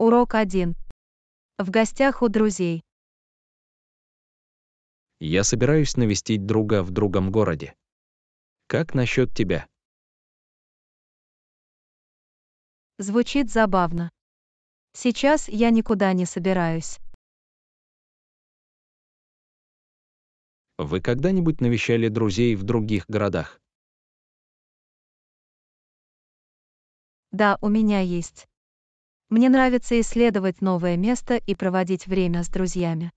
Урок 1. В гостях у друзей. Я собираюсь навестить друга в другом городе. Как насчет тебя? Звучит забавно. Сейчас я никуда не собираюсь. Вы когда-нибудь навещали друзей в других городах? Да, у меня есть. Мне нравится исследовать новое место и проводить время с друзьями.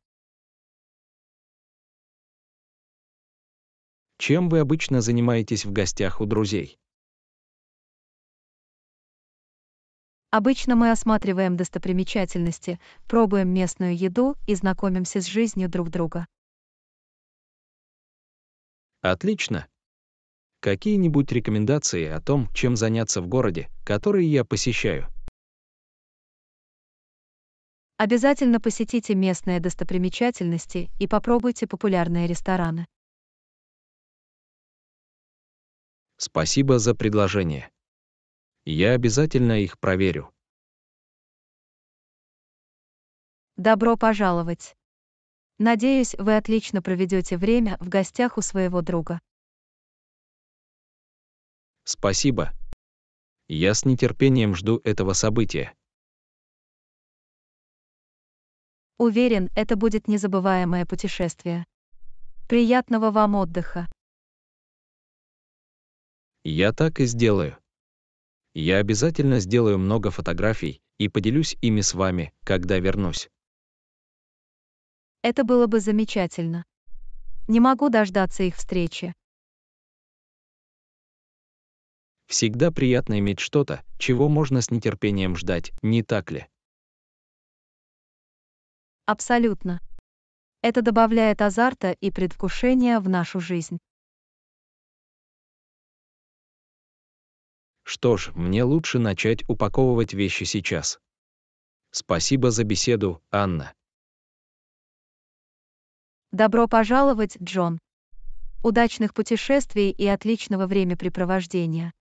Чем вы обычно занимаетесь в гостях у друзей? Обычно мы осматриваем достопримечательности, пробуем местную еду и знакомимся с жизнью друг друга. Отлично. Какие-нибудь рекомендации о том, чем заняться в городе, который я посещаю? Обязательно посетите местные достопримечательности и попробуйте популярные рестораны. Спасибо за предложение. Я обязательно их проверю. Добро пожаловать. Надеюсь, вы отлично проведете время в гостях у своего друга. Спасибо. Я с нетерпением жду этого события. Уверен, это будет незабываемое путешествие. Приятного вам отдыха. Я так и сделаю. Я обязательно сделаю много фотографий и поделюсь ими с вами, когда вернусь. Это было бы замечательно. Не могу дождаться их встречи. Всегда приятно иметь что-то, чего можно с нетерпением ждать, не так ли? Абсолютно. Это добавляет азарта и предвкушения в нашу жизнь. Что ж, мне лучше начать упаковывать вещи сейчас. Спасибо за беседу, Анна. Добро пожаловать, Джон. Удачных путешествий и отличного времяпрепровождения.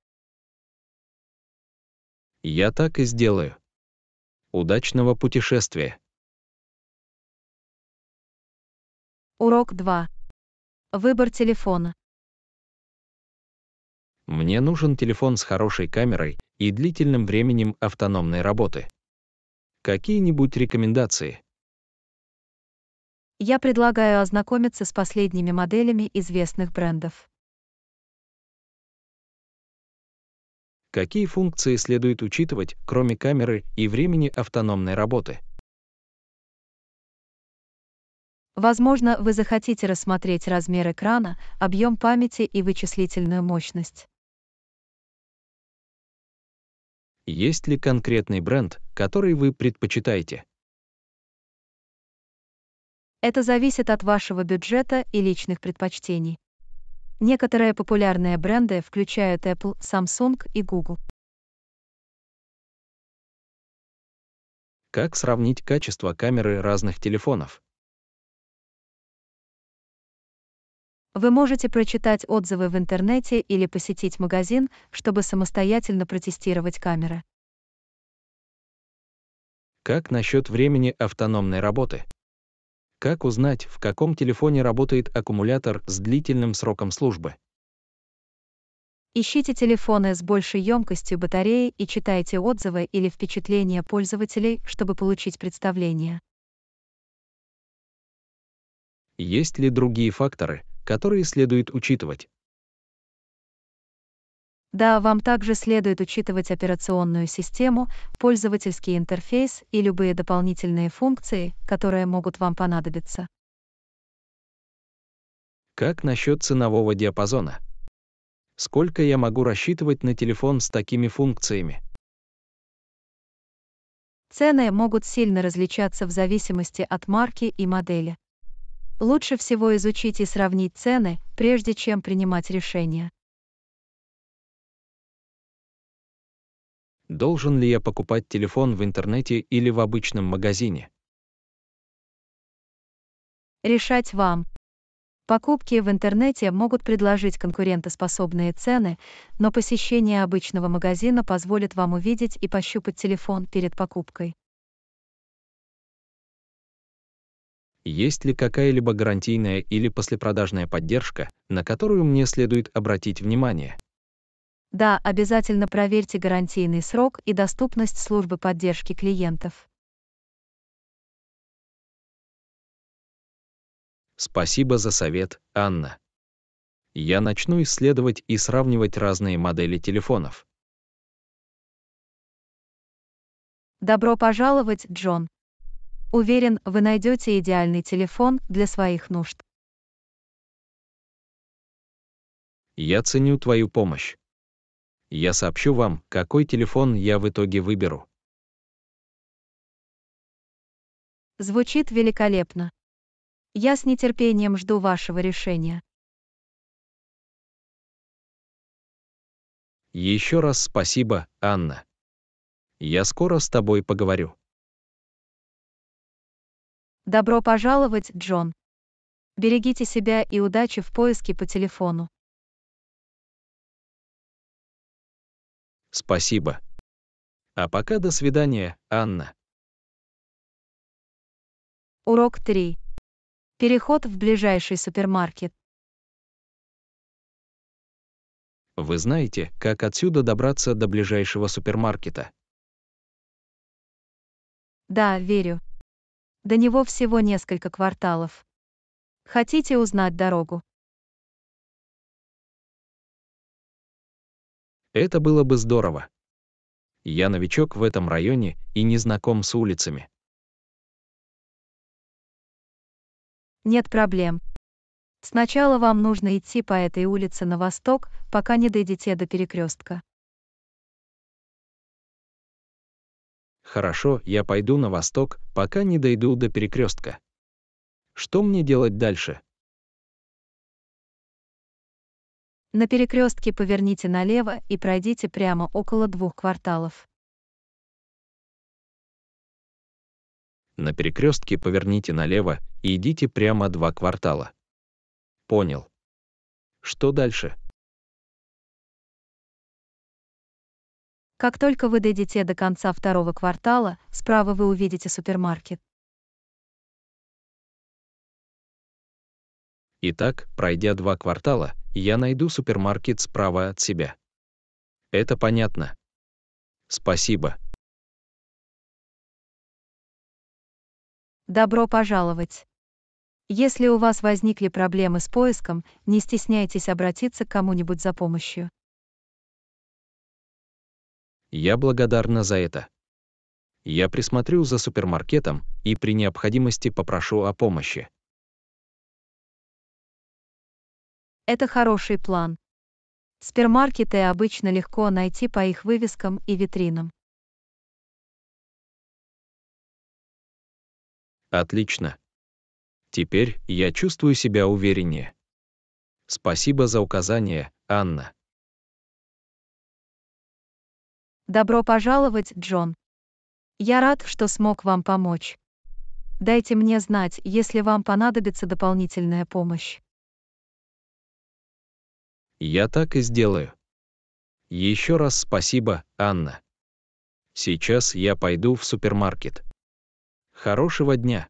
Я так и сделаю. Удачного путешествия. Урок 2. Выбор телефона. Мне нужен телефон с хорошей камерой и длительным временем автономной работы. Какие-нибудь рекомендации? Я предлагаю ознакомиться с последними моделями известных брендов. Какие функции следует учитывать, кроме камеры и времени автономной работы? Возможно, вы захотите рассмотреть размер экрана, объем памяти и вычислительную мощность. Есть ли конкретный бренд, который вы предпочитаете? Это зависит от вашего бюджета и личных предпочтений. Некоторые популярные бренды включают Apple, Samsung и Google. Как сравнить качество камеры разных телефонов? Вы можете прочитать отзывы в интернете или посетить магазин, чтобы самостоятельно протестировать камеры. Как насчет времени автономной работы? Как узнать, в каком телефоне работает аккумулятор с длительным сроком службы? Ищите телефоны с большей емкостью батареи и читайте отзывы или впечатления пользователей, чтобы получить представление. Есть ли другие факторы, которые следует учитывать. Да, вам также следует учитывать операционную систему, пользовательский интерфейс и любые дополнительные функции, которые могут вам понадобиться. Как насчет ценового диапазона? Сколько я могу рассчитывать на телефон с такими функциями? Цены могут сильно различаться в зависимости от марки и модели лучше всего изучить и сравнить цены, прежде чем принимать решение. Должен ли я покупать телефон в интернете или в обычном магазине? Решать вам. Покупки в интернете могут предложить конкурентоспособные цены, но посещение обычного магазина позволит вам увидеть и пощупать телефон перед покупкой. Есть ли какая-либо гарантийная или послепродажная поддержка, на которую мне следует обратить внимание? Да, обязательно проверьте гарантийный срок и доступность службы поддержки клиентов. Спасибо за совет, Анна. Я начну исследовать и сравнивать разные модели телефонов. Добро пожаловать, Джон. Уверен, вы найдете идеальный телефон для своих нужд. Я ценю твою помощь. Я сообщу вам, какой телефон я в итоге выберу. Звучит великолепно. Я с нетерпением жду вашего решения. Еще раз спасибо, Анна. Я скоро с тобой поговорю. Добро пожаловать, Джон. Берегите себя и удачи в поиске по телефону. Спасибо. А пока до свидания, Анна. Урок 3. Переход в ближайший супермаркет. Вы знаете, как отсюда добраться до ближайшего супермаркета? Да, верю. До него всего несколько кварталов. Хотите узнать дорогу? Это было бы здорово. Я новичок в этом районе и не знаком с улицами. Нет проблем. Сначала вам нужно идти по этой улице на восток, пока не дойдете до перекрестка. Хорошо, я пойду на восток, пока не дойду до перекрестка. Что мне делать дальше? На перекрестке поверните налево и пройдите прямо около двух кварталов. На перекрестке поверните налево и идите прямо два квартала. Понял. Что дальше? Как только вы дойдете до конца второго квартала, справа вы увидите супермаркет. Итак, пройдя два квартала, я найду супермаркет справа от себя. Это понятно. Спасибо. Добро пожаловать. Если у вас возникли проблемы с поиском, не стесняйтесь обратиться к кому-нибудь за помощью. Я благодарна за это. Я присмотрю за супермаркетом и при необходимости попрошу о помощи. Это хороший план. Спермаркеты обычно легко найти по их вывескам и витринам. Отлично. Теперь я чувствую себя увереннее. Спасибо за указание, Анна. Добро пожаловать, Джон. Я рад, что смог вам помочь. Дайте мне знать, если вам понадобится дополнительная помощь. Я так и сделаю. Еще раз спасибо, Анна. Сейчас я пойду в супермаркет. Хорошего дня.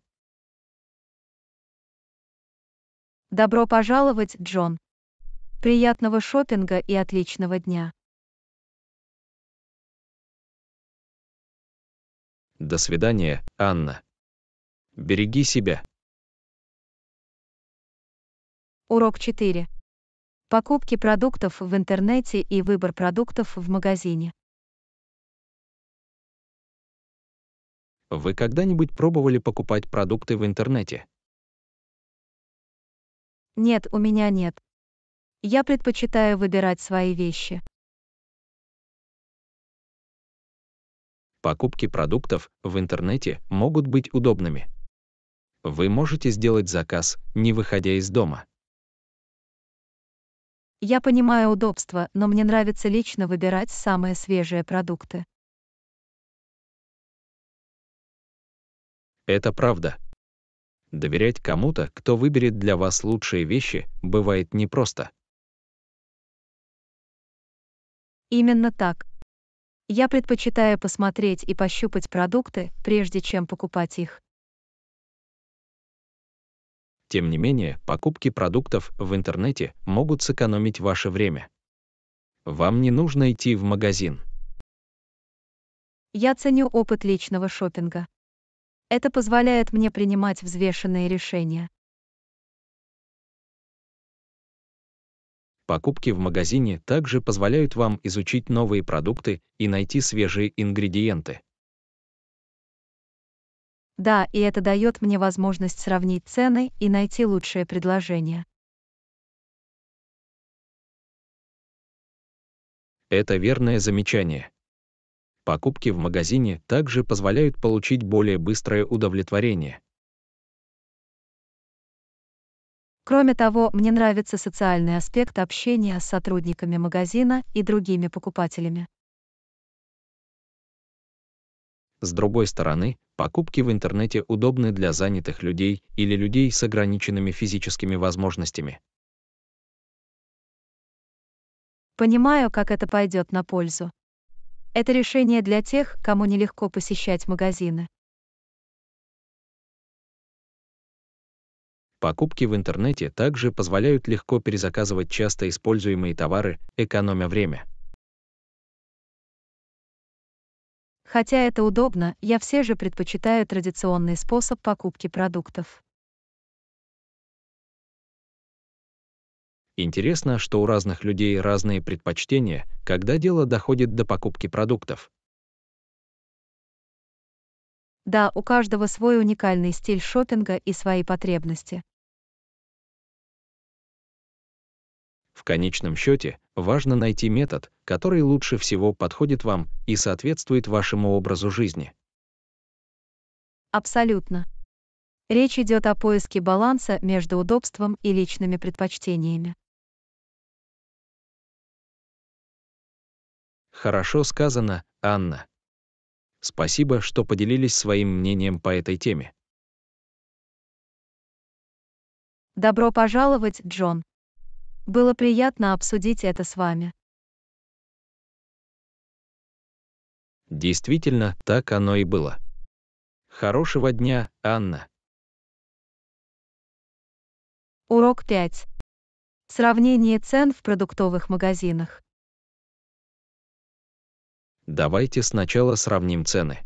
Добро пожаловать, Джон. Приятного шопинга и отличного дня. До свидания, Анна. Береги себя. Урок 4. Покупки продуктов в интернете и выбор продуктов в магазине. Вы когда-нибудь пробовали покупать продукты в интернете? Нет, у меня нет. Я предпочитаю выбирать свои вещи. покупки продуктов в интернете могут быть удобными. Вы можете сделать заказ, не выходя из дома. Я понимаю удобство, но мне нравится лично выбирать самые свежие продукты. Это правда. Доверять кому-то, кто выберет для вас лучшие вещи, бывает непросто. Именно так. Я предпочитаю посмотреть и пощупать продукты, прежде чем покупать их. Тем не менее, покупки продуктов в интернете могут сэкономить ваше время. Вам не нужно идти в магазин. Я ценю опыт личного шопинга. Это позволяет мне принимать взвешенные решения. Покупки в магазине также позволяют вам изучить новые продукты и найти свежие ингредиенты. Да, и это дает мне возможность сравнить цены и найти лучшее предложение. Это верное замечание. Покупки в магазине также позволяют получить более быстрое удовлетворение. Кроме того, мне нравится социальный аспект общения с сотрудниками магазина и другими покупателями. С другой стороны, покупки в интернете удобны для занятых людей или людей с ограниченными физическими возможностями. Понимаю, как это пойдет на пользу. Это решение для тех, кому нелегко посещать магазины. Покупки в интернете также позволяют легко перезаказывать часто используемые товары, экономя время. Хотя это удобно, я все же предпочитаю традиционный способ покупки продуктов. Интересно, что у разных людей разные предпочтения, когда дело доходит до покупки продуктов. Да, у каждого свой уникальный стиль шопинга и свои потребности. В конечном счете, важно найти метод, который лучше всего подходит вам и соответствует вашему образу жизни. Абсолютно. Речь идет о поиске баланса между удобством и личными предпочтениями. Хорошо сказано, Анна. Спасибо, что поделились своим мнением по этой теме. Добро пожаловать, Джон. Было приятно обсудить это с вами. Действительно, так оно и было. Хорошего дня, Анна. Урок 5. Сравнение цен в продуктовых магазинах. Давайте сначала сравним цены.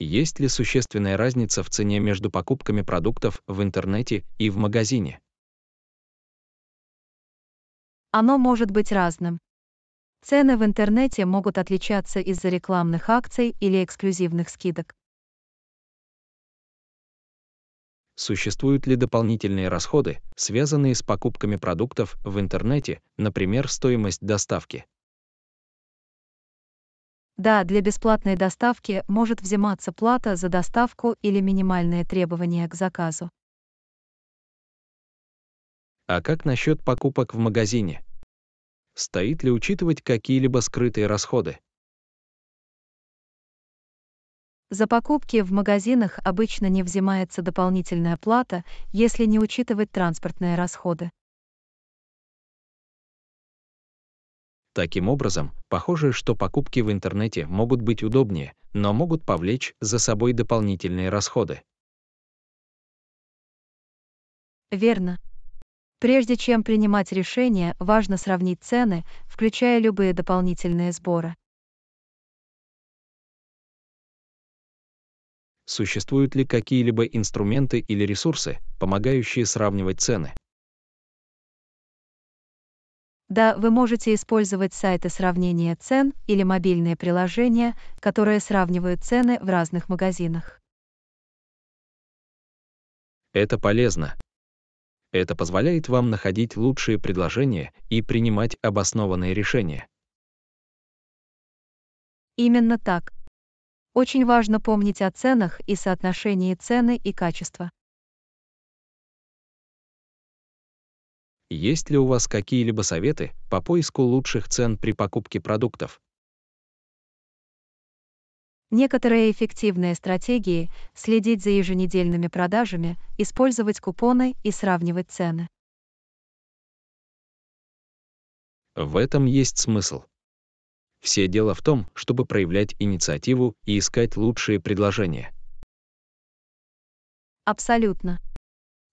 Есть ли существенная разница в цене между покупками продуктов в интернете и в магазине? Оно может быть разным. Цены в интернете могут отличаться из-за рекламных акций или эксклюзивных скидок. Существуют ли дополнительные расходы, связанные с покупками продуктов в интернете, например, стоимость доставки? Да, для бесплатной доставки может взиматься плата за доставку или минимальные требования к заказу. А как насчет покупок в магазине? Стоит ли учитывать какие-либо скрытые расходы? За покупки в магазинах обычно не взимается дополнительная плата, если не учитывать транспортные расходы. Таким образом, похоже, что покупки в интернете могут быть удобнее, но могут повлечь за собой дополнительные расходы. Верно. Прежде чем принимать решение, важно сравнить цены, включая любые дополнительные сборы. Существуют ли какие-либо инструменты или ресурсы, помогающие сравнивать цены? Да, вы можете использовать сайты сравнения цен или мобильные приложения, которые сравнивают цены в разных магазинах. Это полезно, это позволяет вам находить лучшие предложения и принимать обоснованные решения. Именно так. Очень важно помнить о ценах и соотношении цены и качества. Есть ли у вас какие-либо советы по поиску лучших цен при покупке продуктов? Некоторые эффективные стратегии – следить за еженедельными продажами, использовать купоны и сравнивать цены. В этом есть смысл. Все дело в том, чтобы проявлять инициативу и искать лучшие предложения. Абсолютно.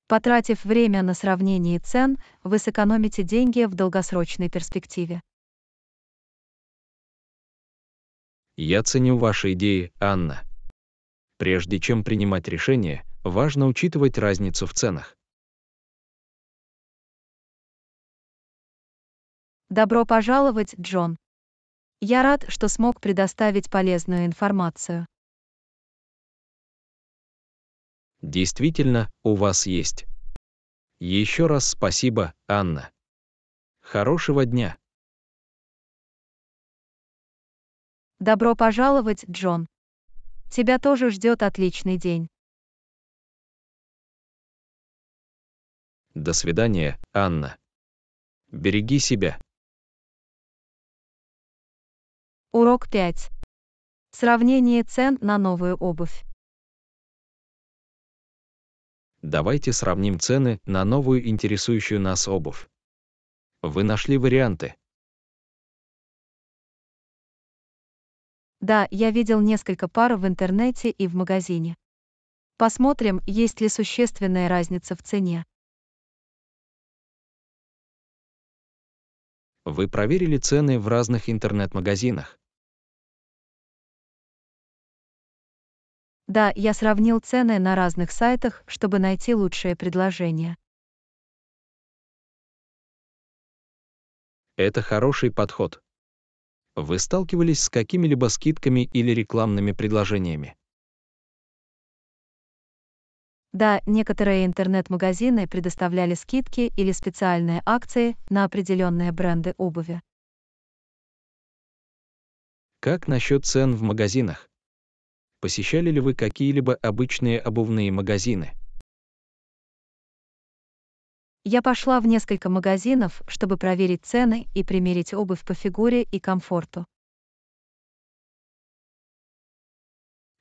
Потратив время на сравнение цен, вы сэкономите деньги в долгосрочной перспективе. Я ценю ваши идеи, Анна. Прежде чем принимать решение, важно учитывать разницу в ценах. Добро пожаловать, Джон. Я рад, что смог предоставить полезную информацию. Действительно, у вас есть. Еще раз спасибо, Анна. Хорошего дня. Добро пожаловать, Джон. Тебя тоже ждет отличный день. До свидания, Анна. Береги себя. Урок 5. Сравнение цен на новую обувь. Давайте сравним цены на новую интересующую нас обувь. Вы нашли варианты. Да, я видел несколько пар в интернете и в магазине. Посмотрим, есть ли существенная разница в цене. Вы проверили цены в разных интернет-магазинах? Да, я сравнил цены на разных сайтах, чтобы найти лучшее предложение. Это хороший подход вы сталкивались с какими-либо скидками или рекламными предложениями? Да, некоторые интернет-магазины предоставляли скидки или специальные акции на определенные бренды обуви. Как насчет цен в магазинах? Посещали ли вы какие-либо обычные обувные магазины? Я пошла в несколько магазинов, чтобы проверить цены и примерить обувь по фигуре и комфорту.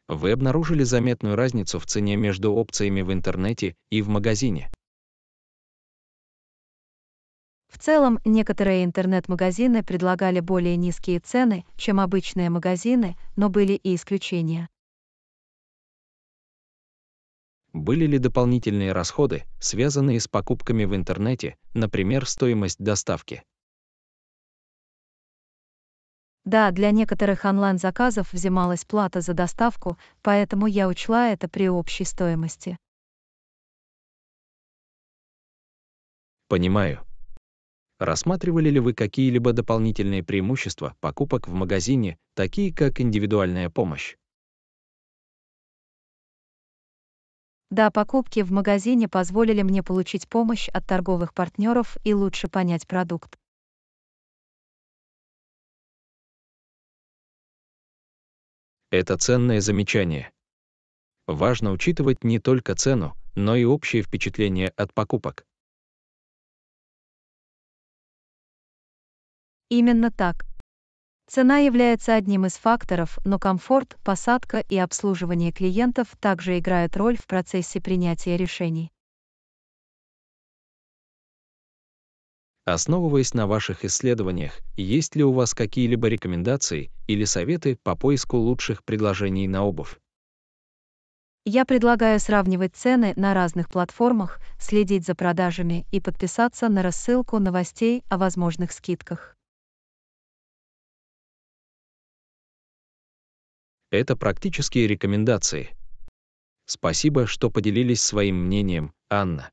Вы обнаружили заметную разницу в цене между опциями в интернете и в магазине. В целом, некоторые интернет-магазины предлагали более низкие цены, чем обычные магазины, но были и исключения были ли дополнительные расходы, связанные с покупками в интернете, например, стоимость доставки. Да, для некоторых онлайн-заказов взималась плата за доставку, поэтому я учла это при общей стоимости. Понимаю. Рассматривали ли вы какие-либо дополнительные преимущества покупок в магазине, такие как индивидуальная помощь? Да, покупки в магазине позволили мне получить помощь от торговых партнеров и лучше понять продукт. Это ценное замечание. Важно учитывать не только цену, но и общее впечатление от покупок. Именно так. Цена является одним из факторов, но комфорт, посадка и обслуживание клиентов также играют роль в процессе принятия решений. Основываясь на ваших исследованиях, есть ли у вас какие-либо рекомендации или советы по поиску лучших предложений на обувь? Я предлагаю сравнивать цены на разных платформах, следить за продажами и подписаться на рассылку новостей о возможных скидках. Это практические рекомендации. Спасибо, что поделились своим мнением, Анна.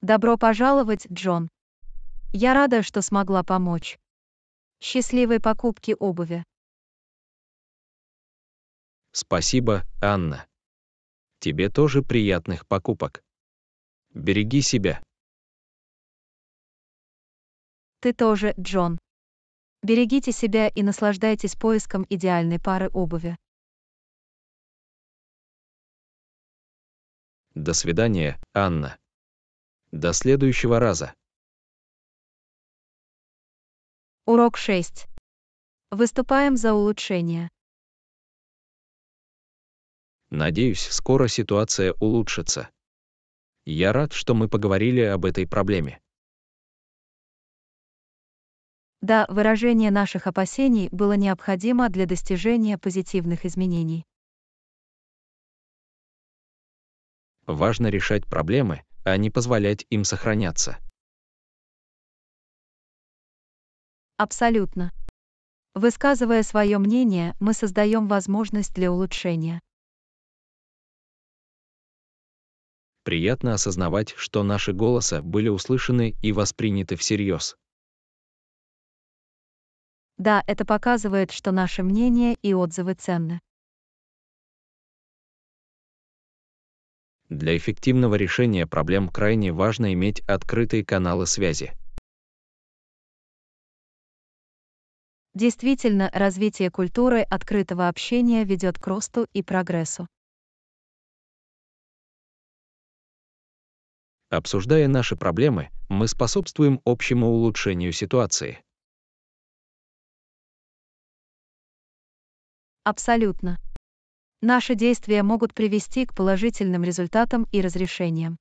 Добро пожаловать, Джон. Я рада, что смогла помочь. Счастливой покупки обуви. Спасибо, Анна. Тебе тоже приятных покупок. Береги себя. Ты тоже, Джон. Берегите себя и наслаждайтесь поиском идеальной пары обуви. До свидания, Анна. До следующего раза. Урок 6. Выступаем за улучшение. Надеюсь, скоро ситуация улучшится. Я рад, что мы поговорили об этой проблеме. Да, выражение наших опасений было необходимо для достижения позитивных изменений. Важно решать проблемы, а не позволять им сохраняться. Абсолютно. Высказывая свое мнение, мы создаем возможность для улучшения. Приятно осознавать, что наши голоса были услышаны и восприняты всерьез. Да, это показывает, что наше мнение и отзывы ценны. Для эффективного решения проблем крайне важно иметь открытые каналы связи. Действительно, развитие культуры открытого общения ведет к росту и прогрессу. Обсуждая наши проблемы, мы способствуем общему улучшению ситуации. Абсолютно. Наши действия могут привести к положительным результатам и разрешениям.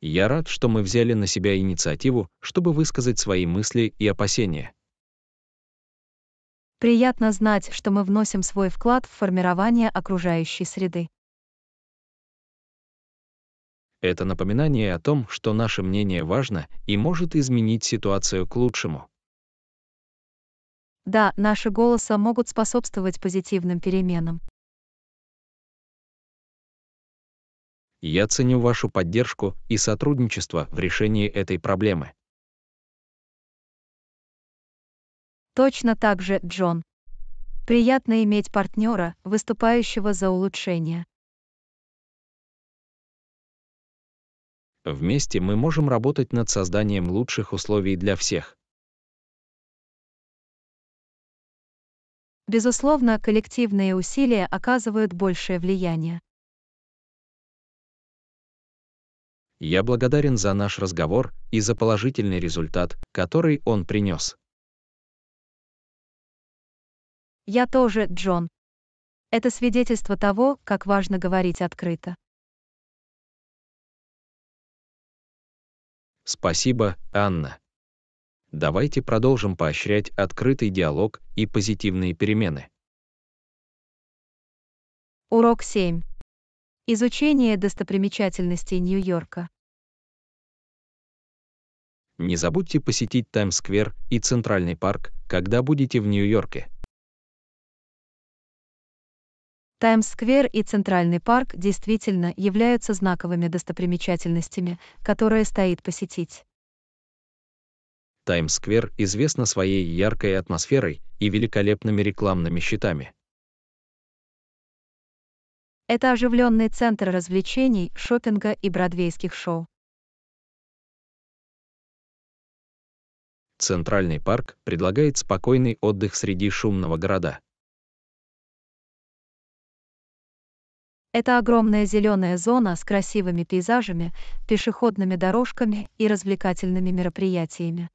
Я рад, что мы взяли на себя инициативу, чтобы высказать свои мысли и опасения. Приятно знать, что мы вносим свой вклад в формирование окружающей среды. Это напоминание о том, что наше мнение важно и может изменить ситуацию к лучшему. Да, наши голоса могут способствовать позитивным переменам. Я ценю вашу поддержку и сотрудничество в решении этой проблемы. Точно так же, Джон. Приятно иметь партнера, выступающего за улучшение. Вместе мы можем работать над созданием лучших условий для всех. Безусловно, коллективные усилия оказывают большее влияние. Я благодарен за наш разговор и за положительный результат, который он принес. Я тоже, Джон. Это свидетельство того, как важно говорить открыто. Спасибо, Анна. Давайте продолжим поощрять открытый диалог и позитивные перемены. Урок 7. Изучение достопримечательностей Нью-Йорка. Не забудьте посетить Таймс-сквер и Центральный парк, когда будете в Нью-Йорке. Таймс-сквер и Центральный парк действительно являются знаковыми достопримечательностями, которые стоит посетить. Таймс-сквер известна своей яркой атмосферой и великолепными рекламными щитами. Это оживленный центр развлечений, шопинга и бродвейских шоу. Центральный парк предлагает спокойный отдых среди шумного города. Это огромная зеленая зона с красивыми пейзажами, пешеходными дорожками и развлекательными мероприятиями.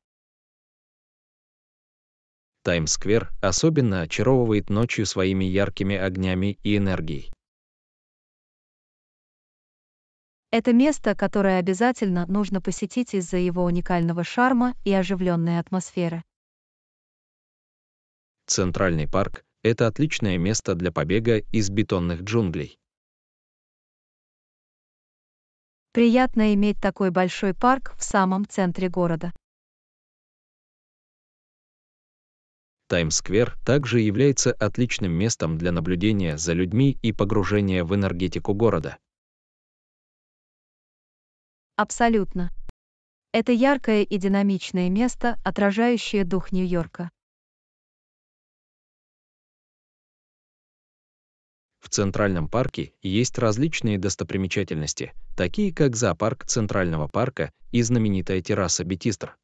Таймс-сквер особенно очаровывает ночью своими яркими огнями и энергией. Это место, которое обязательно нужно посетить из-за его уникального шарма и оживленной атмосферы. Центральный парк – это отличное место для побега из бетонных джунглей. Приятно иметь такой большой парк в самом центре города. Таймс-сквер также является отличным местом для наблюдения за людьми и погружения в энергетику города. Абсолютно. Это яркое и динамичное место, отражающее дух Нью-Йорка. В Центральном парке есть различные достопримечательности, такие как зоопарк Центрального парка и знаменитая терраса Бетистр.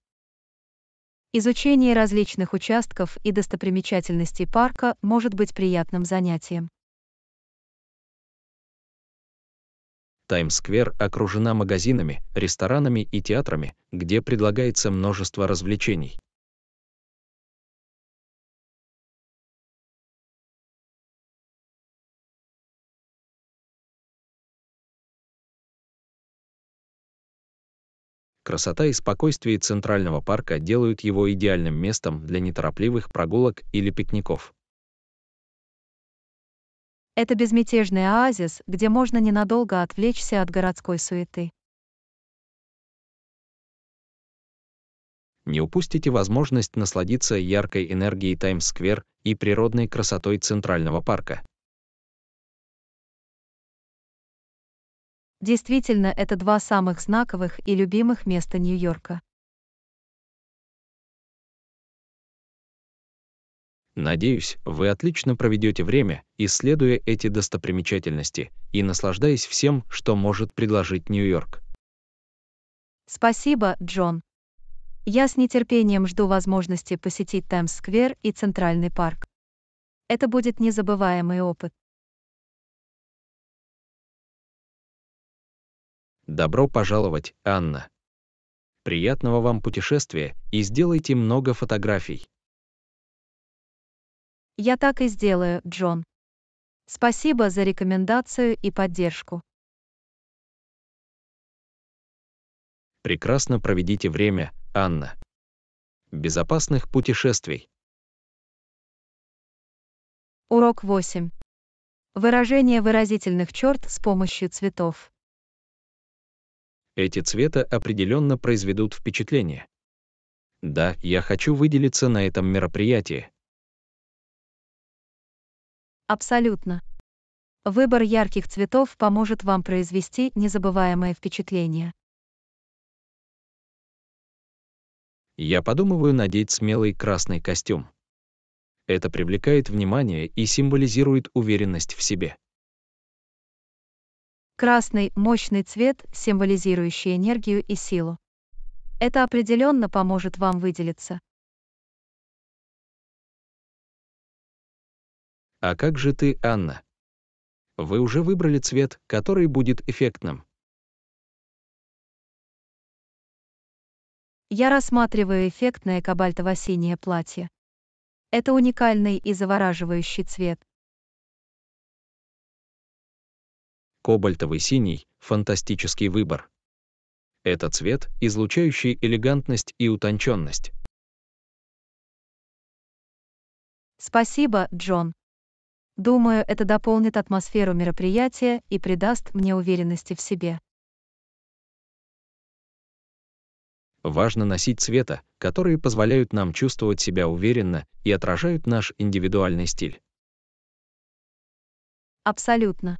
Изучение различных участков и достопримечательностей парка может быть приятным занятием. Таймс-сквер окружена магазинами, ресторанами и театрами, где предлагается множество развлечений. красота и спокойствие Центрального парка делают его идеальным местом для неторопливых прогулок или пикников. Это безмятежный оазис, где можно ненадолго отвлечься от городской суеты. Не упустите возможность насладиться яркой энергией Таймс-сквер и природной красотой Центрального парка. Действительно, это два самых знаковых и любимых места Нью-Йорка. Надеюсь, вы отлично проведете время, исследуя эти достопримечательности и наслаждаясь всем, что может предложить Нью-Йорк. Спасибо, Джон. Я с нетерпением жду возможности посетить Таймс-сквер и Центральный парк. Это будет незабываемый опыт. Добро пожаловать, Анна. Приятного вам путешествия и сделайте много фотографий. Я так и сделаю, Джон. Спасибо за рекомендацию и поддержку. Прекрасно проведите время, Анна. Безопасных путешествий. Урок 8. Выражение выразительных черт с помощью цветов. Эти цвета определенно произведут впечатление. Да, я хочу выделиться на этом мероприятии. Абсолютно. Выбор ярких цветов поможет вам произвести незабываемое впечатление. Я подумываю надеть смелый красный костюм. Это привлекает внимание и символизирует уверенность в себе. Красный – мощный цвет, символизирующий энергию и силу. Это определенно поможет вам выделиться. А как же ты, Анна? Вы уже выбрали цвет, который будет эффектным. Я рассматриваю эффектное кабальтово-синее платье. Это уникальный и завораживающий цвет. Кобальтовый синий – фантастический выбор. Это цвет, излучающий элегантность и утонченность. Спасибо, Джон. Думаю, это дополнит атмосферу мероприятия и придаст мне уверенности в себе. Важно носить цвета, которые позволяют нам чувствовать себя уверенно и отражают наш индивидуальный стиль. Абсолютно.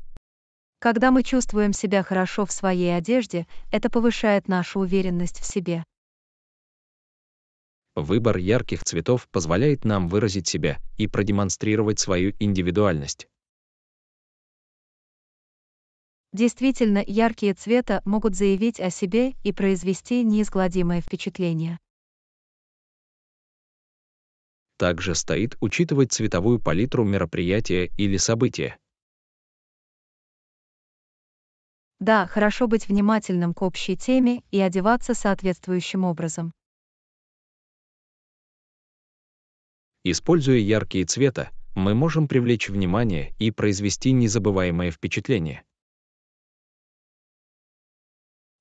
Когда мы чувствуем себя хорошо в своей одежде, это повышает нашу уверенность в себе. Выбор ярких цветов позволяет нам выразить себя и продемонстрировать свою индивидуальность. Действительно, яркие цвета могут заявить о себе и произвести неизгладимое впечатление. Также стоит учитывать цветовую палитру мероприятия или события. Да, хорошо быть внимательным к общей теме и одеваться соответствующим образом. Используя яркие цвета, мы можем привлечь внимание и произвести незабываемое впечатление.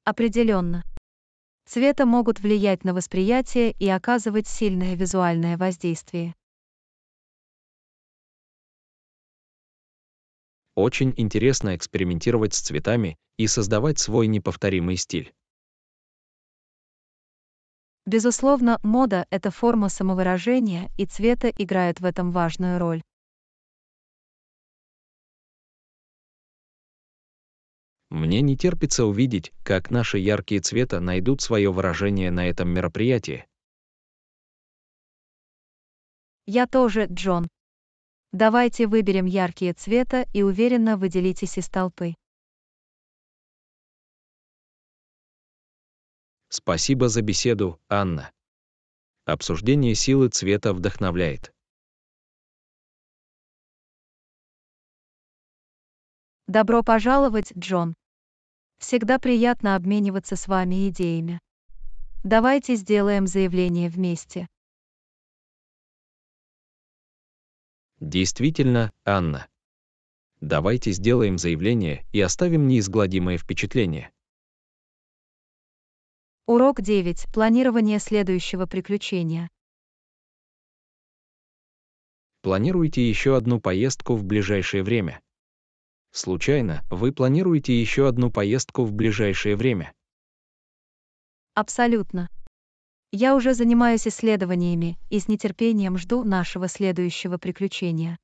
Определенно. Цвета могут влиять на восприятие и оказывать сильное визуальное воздействие. Очень интересно экспериментировать с цветами и создавать свой неповторимый стиль. Безусловно, мода – это форма самовыражения, и цвета играют в этом важную роль. Мне не терпится увидеть, как наши яркие цвета найдут свое выражение на этом мероприятии. Я тоже, Джон. Давайте выберем яркие цвета и уверенно выделитесь из толпы. Спасибо за беседу, Анна. Обсуждение силы цвета вдохновляет. Добро пожаловать, Джон. Всегда приятно обмениваться с вами идеями. Давайте сделаем заявление вместе. Действительно, Анна. Давайте сделаем заявление и оставим неизгладимое впечатление. Урок 9. Планирование следующего приключения. Планируете еще одну поездку в ближайшее время? Случайно, вы планируете еще одну поездку в ближайшее время? Абсолютно. Я уже занимаюсь исследованиями и с нетерпением жду нашего следующего приключения.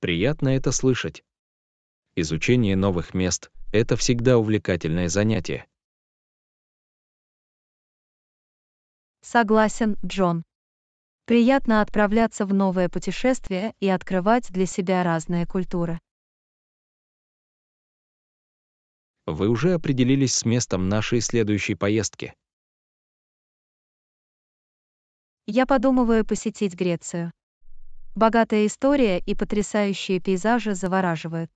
Приятно это слышать. Изучение новых мест — это всегда увлекательное занятие. Согласен, Джон. Приятно отправляться в новое путешествие и открывать для себя разные культуры. Вы уже определились с местом нашей следующей поездки? Я подумываю посетить Грецию. Богатая история и потрясающие пейзажи завораживают.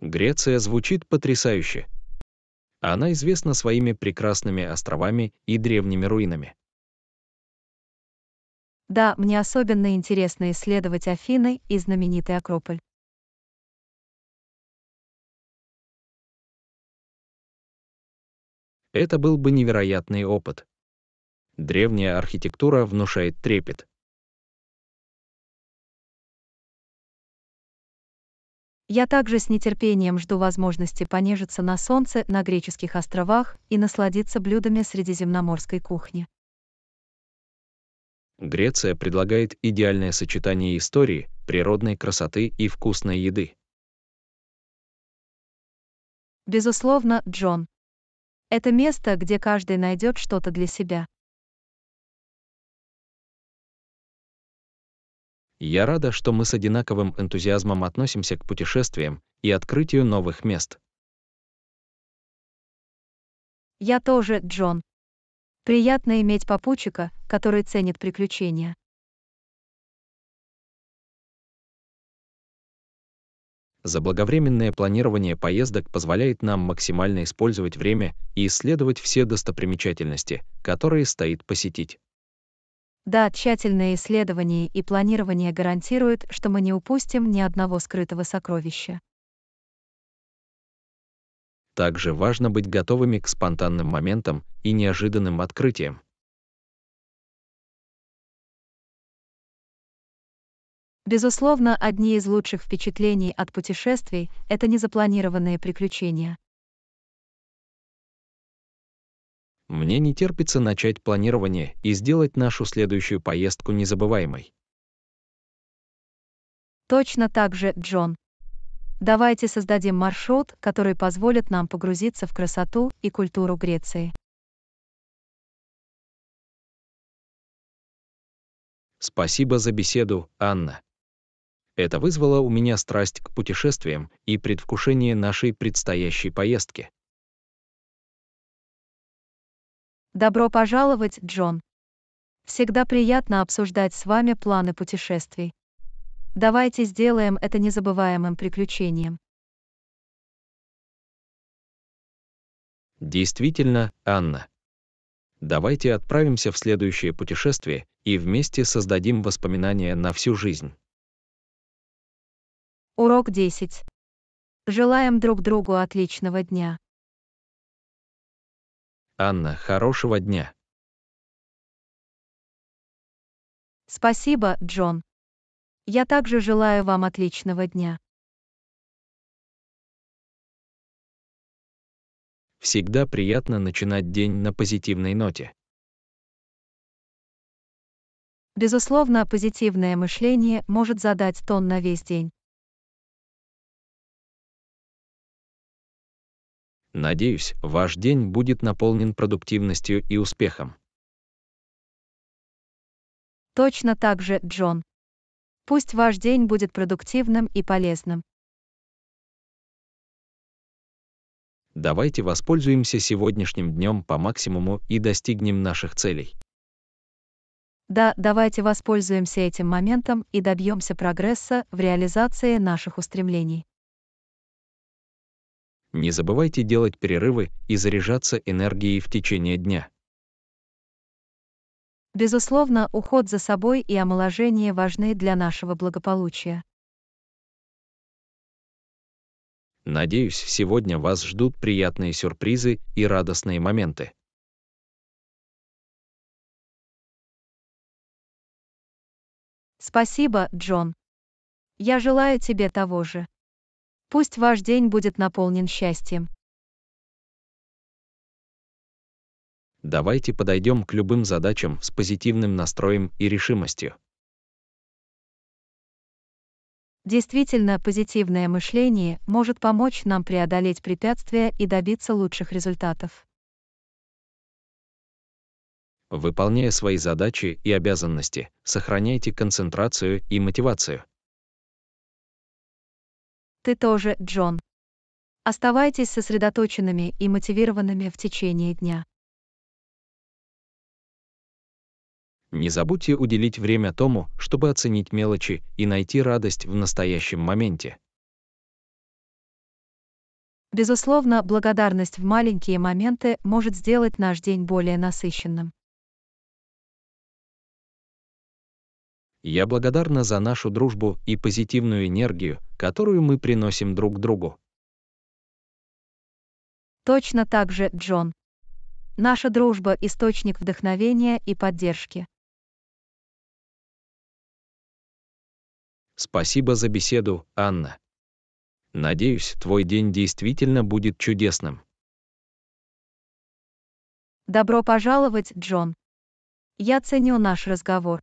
Греция звучит потрясающе. Она известна своими прекрасными островами и древними руинами. Да, мне особенно интересно исследовать Афины и знаменитый Акрополь. Это был бы невероятный опыт. Древняя архитектура внушает трепет. Я также с нетерпением жду возможности понежиться на солнце на греческих островах и насладиться блюдами средиземноморской кухни. Греция предлагает идеальное сочетание истории, природной красоты и вкусной еды. Безусловно, Джон. Это место, где каждый найдет что-то для себя. Я рада, что мы с одинаковым энтузиазмом относимся к путешествиям и открытию новых мест. Я тоже, Джон. Приятно иметь попутчика, который ценит приключения. Заблаговременное планирование поездок позволяет нам максимально использовать время и исследовать все достопримечательности, которые стоит посетить. Да, тщательное исследование и планирование гарантируют, что мы не упустим ни одного скрытого сокровища. Также важно быть готовыми к спонтанным моментам и неожиданным открытиям. Безусловно, одни из лучших впечатлений от путешествий – это незапланированные приключения. Мне не терпится начать планирование и сделать нашу следующую поездку незабываемой. Точно так же, Джон. Давайте создадим маршрут, который позволит нам погрузиться в красоту и культуру Греции. Спасибо за беседу, Анна. Это вызвало у меня страсть к путешествиям и предвкушение нашей предстоящей поездки. Добро пожаловать, Джон. Всегда приятно обсуждать с вами планы путешествий. Давайте сделаем это незабываемым приключением. Действительно, Анна. Давайте отправимся в следующее путешествие и вместе создадим воспоминания на всю жизнь. Урок 10. Желаем друг другу отличного дня. Анна, хорошего дня. Спасибо, Джон. Я также желаю вам отличного дня. Всегда приятно начинать день на позитивной ноте. Безусловно, позитивное мышление может задать тон на весь день. Надеюсь, ваш день будет наполнен продуктивностью и успехом. Точно так же, Джон. Пусть ваш день будет продуктивным и полезным. Давайте воспользуемся сегодняшним днем по максимуму и достигнем наших целей. Да, давайте воспользуемся этим моментом и добьемся прогресса в реализации наших устремлений. Не забывайте делать перерывы и заряжаться энергией в течение дня. Безусловно, уход за собой и омоложение важны для нашего благополучия. Надеюсь, сегодня вас ждут приятные сюрпризы и радостные моменты. Спасибо, Джон. Я желаю тебе того же. Пусть ваш день будет наполнен счастьем. Давайте подойдем к любым задачам с позитивным настроем и решимостью. Действительно, позитивное мышление может помочь нам преодолеть препятствия и добиться лучших результатов. Выполняя свои задачи и обязанности, сохраняйте концентрацию и мотивацию. Ты тоже, Джон. Оставайтесь сосредоточенными и мотивированными в течение дня. Не забудьте уделить время тому, чтобы оценить мелочи и найти радость в настоящем моменте. Безусловно, благодарность в маленькие моменты может сделать наш день более насыщенным. Я благодарна за нашу дружбу и позитивную энергию, которую мы приносим друг другу. Точно так же, Джон. Наша дружба – источник вдохновения и поддержки. Спасибо за беседу, Анна. Надеюсь, твой день действительно будет чудесным. Добро пожаловать, Джон. Я ценю наш разговор.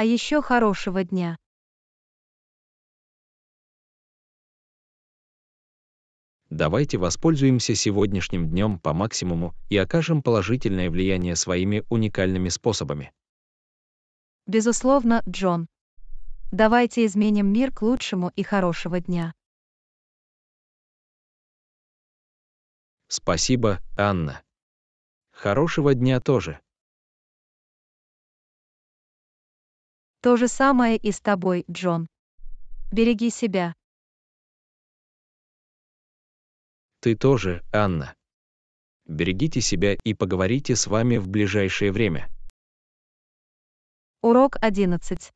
А еще хорошего дня. Давайте воспользуемся сегодняшним днем по максимуму и окажем положительное влияние своими уникальными способами. Безусловно, Джон. Давайте изменим мир к лучшему и хорошего дня. Спасибо, Анна. Хорошего дня тоже. То же самое и с тобой, Джон. Береги себя. Ты тоже, Анна. Берегите себя и поговорите с вами в ближайшее время. Урок 11.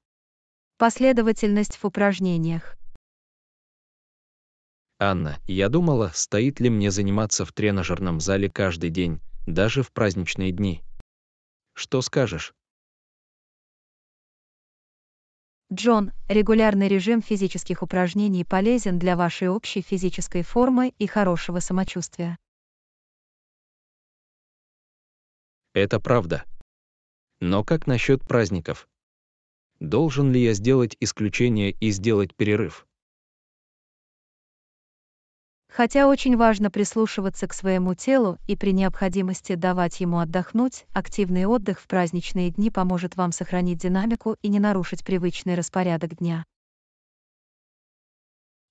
Последовательность в упражнениях. Анна, я думала, стоит ли мне заниматься в тренажерном зале каждый день, даже в праздничные дни. Что скажешь? Джон, регулярный режим физических упражнений полезен для вашей общей физической формы и хорошего самочувствия. Это правда. Но как насчет праздников? Должен ли я сделать исключение и сделать перерыв? Хотя очень важно прислушиваться к своему телу и при необходимости давать ему отдохнуть, активный отдых в праздничные дни поможет вам сохранить динамику и не нарушить привычный распорядок дня.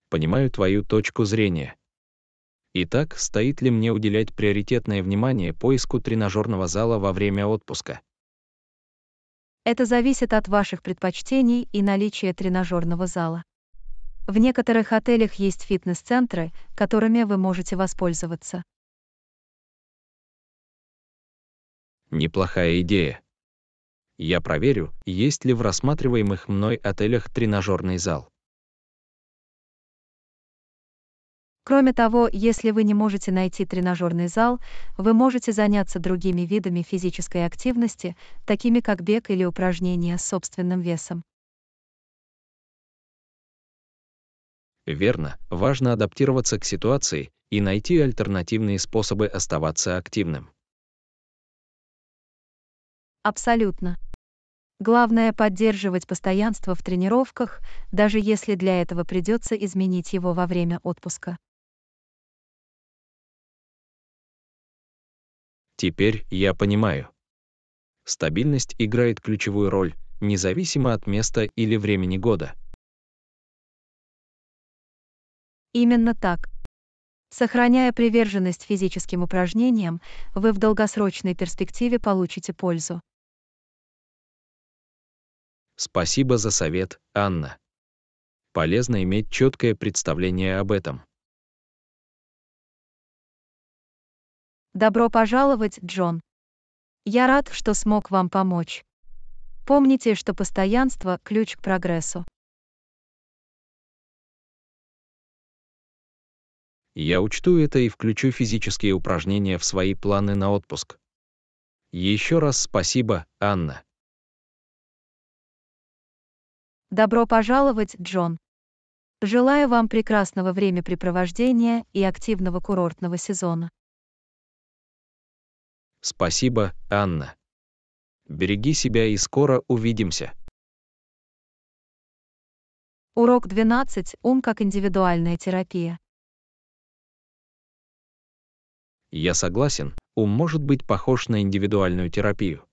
Понимаю твою точку зрения. Итак, стоит ли мне уделять приоритетное внимание поиску тренажерного зала во время отпуска? Это зависит от ваших предпочтений и наличия тренажерного зала. В некоторых отелях есть фитнес-центры, которыми вы можете воспользоваться. Неплохая идея. Я проверю, есть ли в рассматриваемых мной отелях тренажерный зал. Кроме того, если вы не можете найти тренажерный зал, вы можете заняться другими видами физической активности, такими как бег или упражнения с собственным весом. Верно, важно адаптироваться к ситуации и найти альтернативные способы оставаться активным. Абсолютно. Главное поддерживать постоянство в тренировках, даже если для этого придется изменить его во время отпуска. Теперь я понимаю. Стабильность играет ключевую роль, независимо от места или времени года. Именно так. Сохраняя приверженность физическим упражнениям, вы в долгосрочной перспективе получите пользу. Спасибо за совет, Анна. Полезно иметь четкое представление об этом. Добро пожаловать, Джон. Я рад, что смог вам помочь. Помните, что постоянство – ключ к прогрессу. Я учту это и включу физические упражнения в свои планы на отпуск. Еще раз спасибо, Анна. Добро пожаловать, Джон. Желаю вам прекрасного времяпрепровождения и активного курортного сезона. Спасибо, Анна. Береги себя и скоро увидимся. Урок 12. Ум как индивидуальная терапия. Я согласен, ум может быть похож на индивидуальную терапию.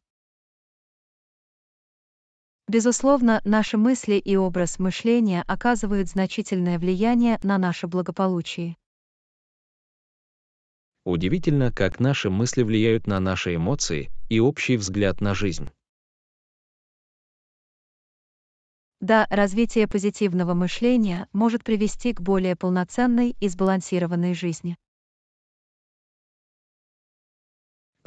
Безусловно, наши мысли и образ мышления оказывают значительное влияние на наше благополучие. Удивительно, как наши мысли влияют на наши эмоции и общий взгляд на жизнь. Да, развитие позитивного мышления может привести к более полноценной и сбалансированной жизни.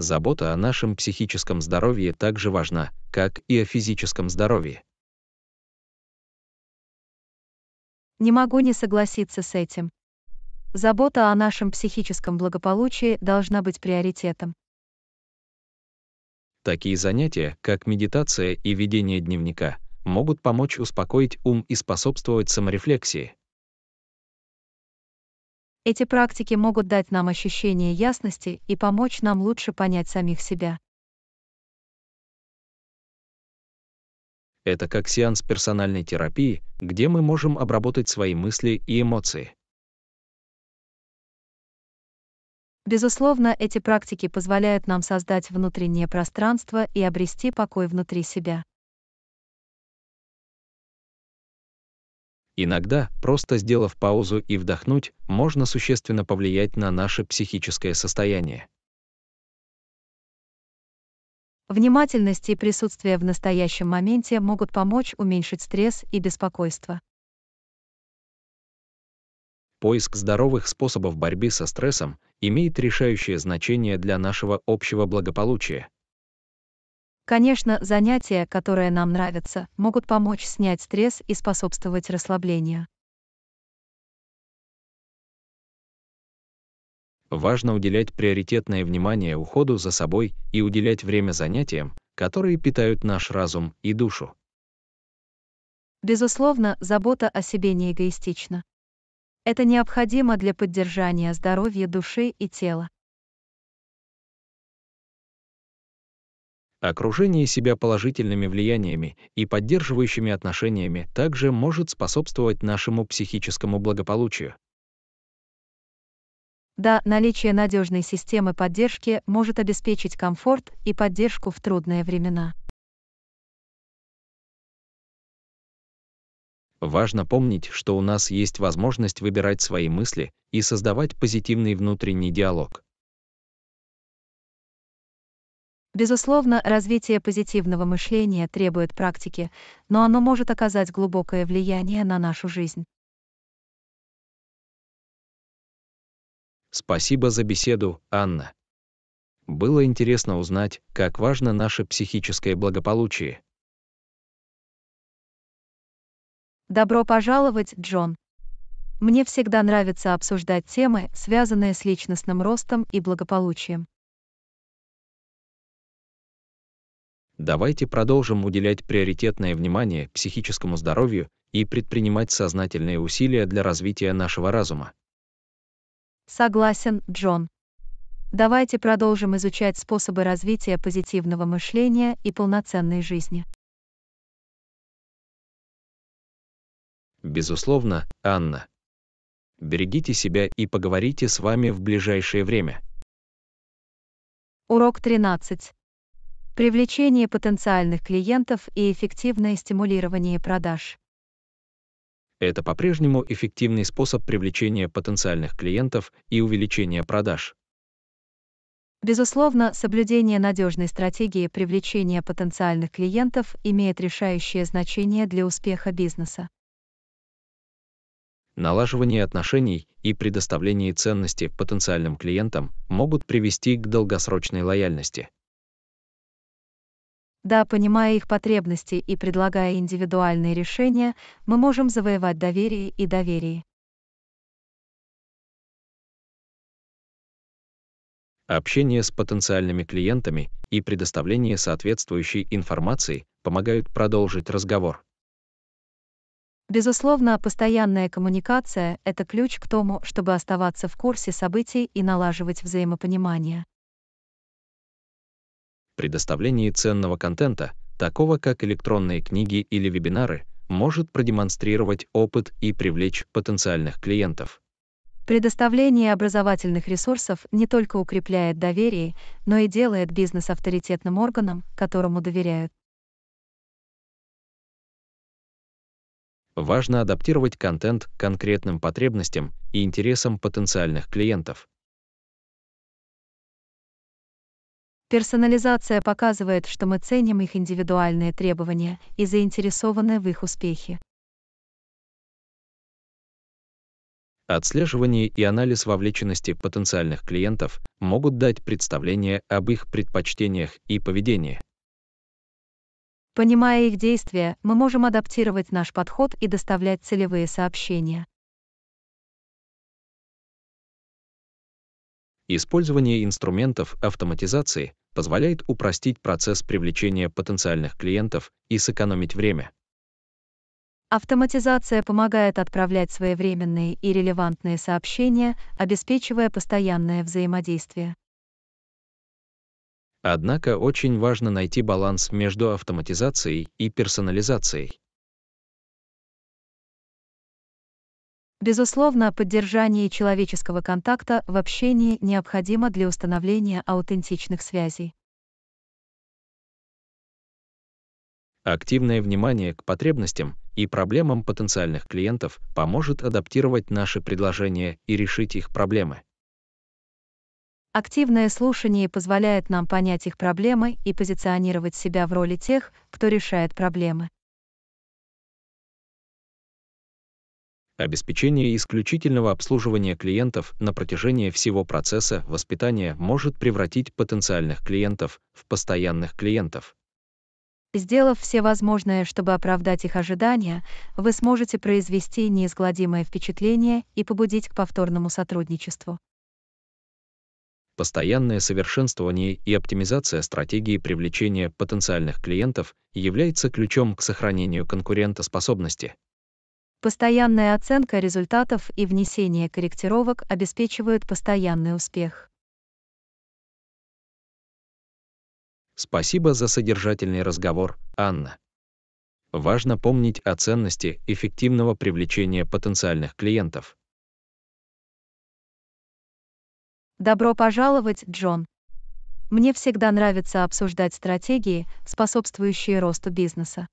забота о нашем психическом здоровье так же важна, как и о физическом здоровье. Не могу не согласиться с этим. Забота о нашем психическом благополучии должна быть приоритетом. Такие занятия, как медитация и ведение дневника, могут помочь успокоить ум и способствовать саморефлексии. Эти практики могут дать нам ощущение ясности и помочь нам лучше понять самих себя. Это как сеанс персональной терапии, где мы можем обработать свои мысли и эмоции. Безусловно, эти практики позволяют нам создать внутреннее пространство и обрести покой внутри себя. Иногда, просто сделав паузу и вдохнуть, можно существенно повлиять на наше психическое состояние. Внимательность и присутствие в настоящем моменте могут помочь уменьшить стресс и беспокойство. Поиск здоровых способов борьбы со стрессом имеет решающее значение для нашего общего благополучия, Конечно, занятия, которые нам нравятся, могут помочь снять стресс и способствовать расслаблению. Важно уделять приоритетное внимание уходу за собой и уделять время занятиям, которые питают наш разум и душу. Безусловно, забота о себе не эгоистична. Это необходимо для поддержания здоровья души и тела. Окружение себя положительными влияниями и поддерживающими отношениями также может способствовать нашему психическому благополучию. Да, наличие надежной системы поддержки может обеспечить комфорт и поддержку в трудные времена. Важно помнить, что у нас есть возможность выбирать свои мысли и создавать позитивный внутренний диалог. Безусловно, развитие позитивного мышления требует практики, но оно может оказать глубокое влияние на нашу жизнь. Спасибо за беседу, Анна. Было интересно узнать, как важно наше психическое благополучие. Добро пожаловать, Джон. Мне всегда нравится обсуждать темы, связанные с личностным ростом и благополучием. Давайте продолжим уделять приоритетное внимание психическому здоровью и предпринимать сознательные усилия для развития нашего разума. Согласен, Джон. Давайте продолжим изучать способы развития позитивного мышления и полноценной жизни. Безусловно, Анна. Берегите себя и поговорите с вами в ближайшее время. Урок 13. Привлечение потенциальных клиентов и эффективное стимулирование продаж. Это по-прежнему эффективный способ привлечения потенциальных клиентов и увеличения продаж. Безусловно, соблюдение надежной стратегии привлечения потенциальных клиентов имеет решающее значение для успеха бизнеса. Налаживание отношений и предоставление ценности потенциальным клиентам могут привести к долгосрочной лояльности. Да, понимая их потребности и предлагая индивидуальные решения, мы можем завоевать доверие и доверие. Общение с потенциальными клиентами и предоставление соответствующей информации помогают продолжить разговор. Безусловно, постоянная коммуникация ⁇ это ключ к тому, чтобы оставаться в курсе событий и налаживать взаимопонимание предоставлении ценного контента, такого как электронные книги или вебинары, может продемонстрировать опыт и привлечь потенциальных клиентов. Предоставление образовательных ресурсов не только укрепляет доверие, но и делает бизнес авторитетным органом, которому доверяют. Важно адаптировать контент к конкретным потребностям и интересам потенциальных клиентов. Персонализация показывает, что мы ценим их индивидуальные требования и заинтересованы в их успехе. Отслеживание и анализ вовлеченности потенциальных клиентов могут дать представление об их предпочтениях и поведении. Понимая их действия, мы можем адаптировать наш подход и доставлять целевые сообщения. Использование инструментов автоматизации позволяет упростить процесс привлечения потенциальных клиентов и сэкономить время. Автоматизация помогает отправлять своевременные и релевантные сообщения, обеспечивая постоянное взаимодействие. Однако очень важно найти баланс между автоматизацией и персонализацией. Безусловно, поддержание человеческого контакта в общении необходимо для установления аутентичных связей. Активное внимание к потребностям и проблемам потенциальных клиентов поможет адаптировать наши предложения и решить их проблемы. Активное слушание позволяет нам понять их проблемы и позиционировать себя в роли тех, кто решает проблемы. Обеспечение исключительного обслуживания клиентов на протяжении всего процесса воспитания может превратить потенциальных клиентов в постоянных клиентов. Сделав все возможное, чтобы оправдать их ожидания, вы сможете произвести неизгладимое впечатление и побудить к повторному сотрудничеству. Постоянное совершенствование и оптимизация стратегии привлечения потенциальных клиентов является ключом к сохранению конкурентоспособности. Постоянная оценка результатов и внесение корректировок обеспечивают постоянный успех. Спасибо за содержательный разговор, Анна. Важно помнить о ценности эффективного привлечения потенциальных клиентов. Добро пожаловать, Джон. Мне всегда нравится обсуждать стратегии, способствующие росту бизнеса.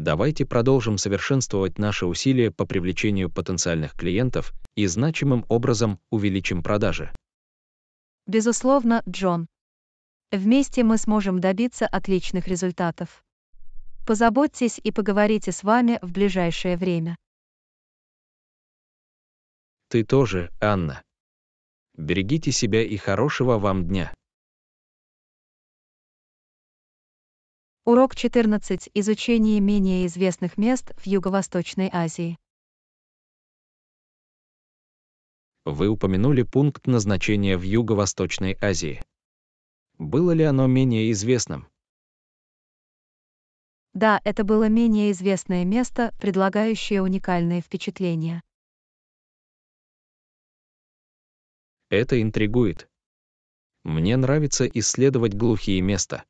давайте продолжим совершенствовать наши усилия по привлечению потенциальных клиентов и значимым образом увеличим продажи. Безусловно, Джон. Вместе мы сможем добиться отличных результатов. Позаботьтесь и поговорите с вами в ближайшее время. Ты тоже, Анна. Берегите себя и хорошего вам дня. Урок 14. Изучение менее известных мест в Юго-Восточной Азии. Вы упомянули пункт назначения в Юго-Восточной Азии. Было ли оно менее известным? Да, это было менее известное место, предлагающее уникальные впечатления. Это интригует. Мне нравится исследовать глухие места.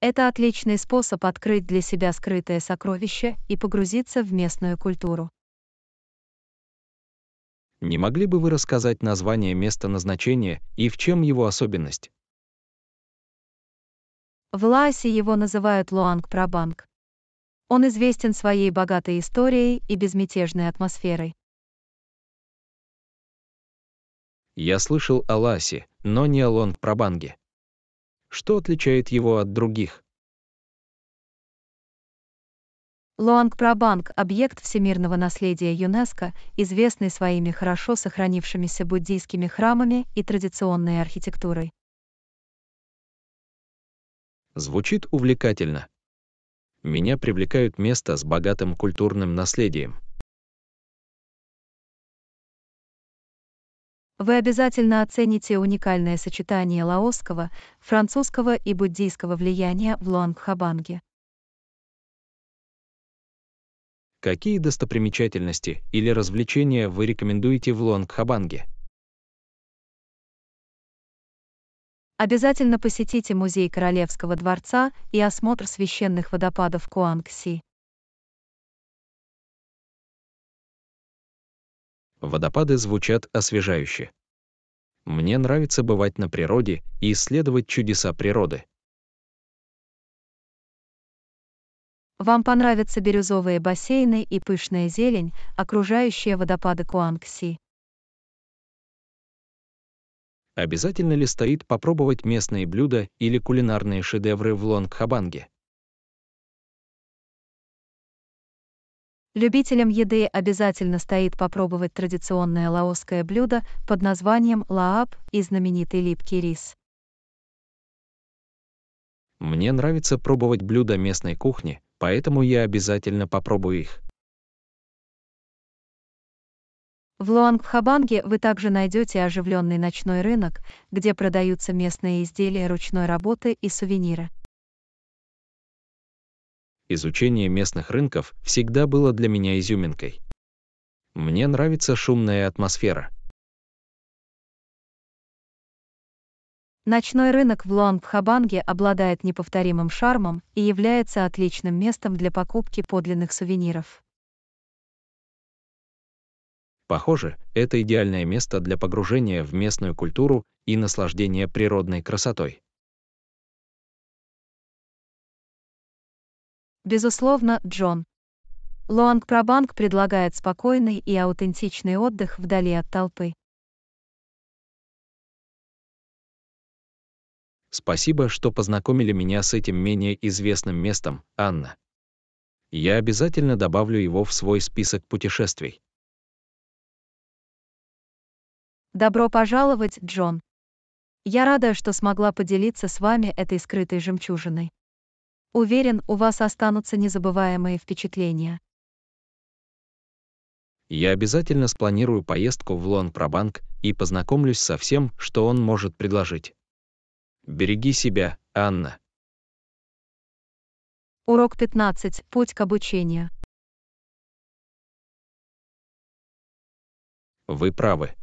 Это отличный способ открыть для себя скрытое сокровище и погрузиться в местную культуру. Не могли бы вы рассказать название места назначения и в чем его особенность? В Лаасе его называют Луанг Прабанг. Он известен своей богатой историей и безмятежной атмосферой. Я слышал о Лаасе, но не о Лонг Прабанге. Что отличает его от других? Луанг Прабанг – объект всемирного наследия ЮНЕСКО, известный своими хорошо сохранившимися буддийскими храмами и традиционной архитектурой. Звучит увлекательно. Меня привлекают места с богатым культурным наследием – Вы обязательно оцените уникальное сочетание лаосского, французского и буддийского влияния в Лонгхабанге. Какие достопримечательности или развлечения вы рекомендуете в Лонгхабанге? Обязательно посетите музей Королевского дворца и осмотр священных водопадов Куангси. водопады звучат освежающе. Мне нравится бывать на природе и исследовать чудеса природы. Вам понравятся бирюзовые бассейны и пышная зелень, окружающие водопады Куангси. Обязательно ли стоит попробовать местные блюда или кулинарные шедевры в Лонгхабанге? Любителям еды обязательно стоит попробовать традиционное лаосское блюдо под названием лаап и знаменитый липкий рис. Мне нравится пробовать блюда местной кухни, поэтому я обязательно попробую их. В Луангхабанге вы также найдете оживленный ночной рынок, где продаются местные изделия ручной работы и сувениры изучение местных рынков всегда было для меня изюминкой. Мне нравится шумная атмосфера. Ночной рынок в Луангхабанге обладает неповторимым шармом и является отличным местом для покупки подлинных сувениров. Похоже, это идеальное место для погружения в местную культуру и наслаждения природной красотой. Безусловно, Джон. Луанг Прабанк предлагает спокойный и аутентичный отдых вдали от толпы. Спасибо, что познакомили меня с этим менее известным местом, Анна. Я обязательно добавлю его в свой список путешествий. Добро пожаловать, Джон. Я рада, что смогла поделиться с вами этой скрытой жемчужиной. Уверен, у вас останутся незабываемые впечатления. Я обязательно спланирую поездку в Лонг-Пробанк и познакомлюсь со всем, что он может предложить. Береги себя, Анна. Урок 15. Путь к обучению. Вы правы.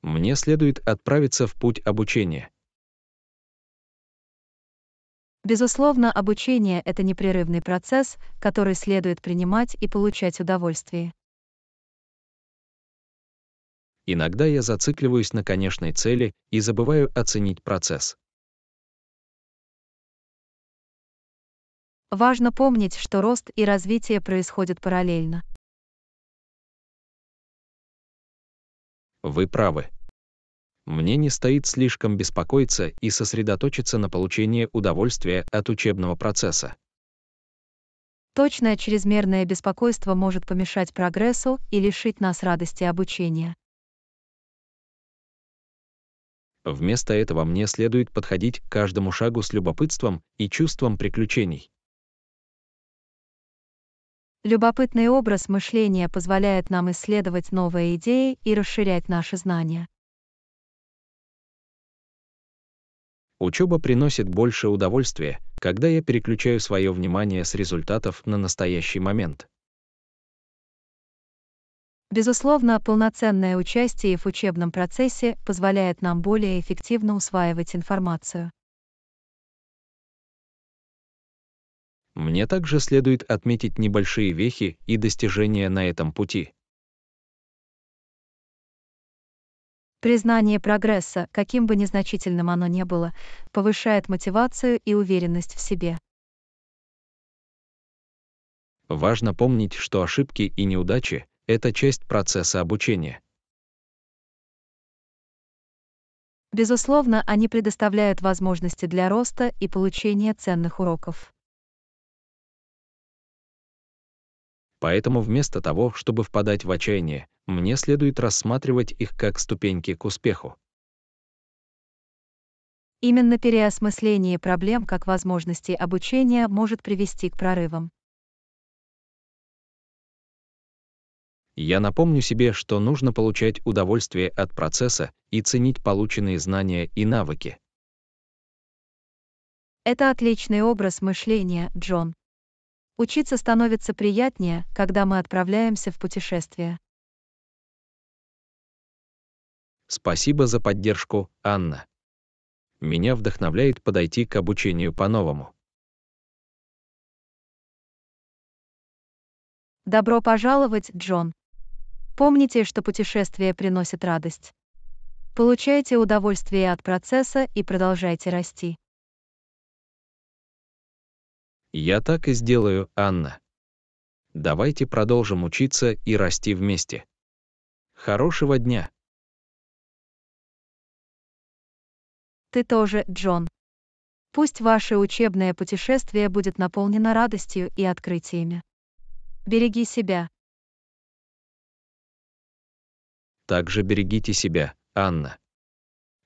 Мне следует отправиться в путь обучения. Безусловно, обучение – это непрерывный процесс, который следует принимать и получать удовольствие. Иногда я зацикливаюсь на конечной цели и забываю оценить процесс. Важно помнить, что рост и развитие происходят параллельно. Вы правы мне не стоит слишком беспокоиться и сосредоточиться на получении удовольствия от учебного процесса. Точное чрезмерное беспокойство может помешать прогрессу и лишить нас радости обучения. Вместо этого мне следует подходить к каждому шагу с любопытством и чувством приключений. Любопытный образ мышления позволяет нам исследовать новые идеи и расширять наши знания. Учеба приносит больше удовольствия, когда я переключаю свое внимание с результатов на настоящий момент. Безусловно, полноценное участие в учебном процессе позволяет нам более эффективно усваивать информацию. Мне также следует отметить небольшие вехи и достижения на этом пути. Признание прогресса, каким бы незначительным оно ни было, повышает мотивацию и уверенность в себе. Важно помнить, что ошибки и неудачи – это часть процесса обучения. Безусловно, они предоставляют возможности для роста и получения ценных уроков. Поэтому вместо того, чтобы впадать в отчаяние, мне следует рассматривать их как ступеньки к успеху. Именно переосмысление проблем как возможности обучения может привести к прорывам. Я напомню себе, что нужно получать удовольствие от процесса и ценить полученные знания и навыки. Это отличный образ мышления, Джон. Учиться становится приятнее, когда мы отправляемся в путешествие. Спасибо за поддержку, Анна. Меня вдохновляет подойти к обучению по-новому. Добро пожаловать, Джон. Помните, что путешествие приносит радость. Получайте удовольствие от процесса и продолжайте расти. Я так и сделаю, Анна. Давайте продолжим учиться и расти вместе. Хорошего дня. Ты тоже, Джон. Пусть ваше учебное путешествие будет наполнено радостью и открытиями. Береги себя. Также берегите себя, Анна.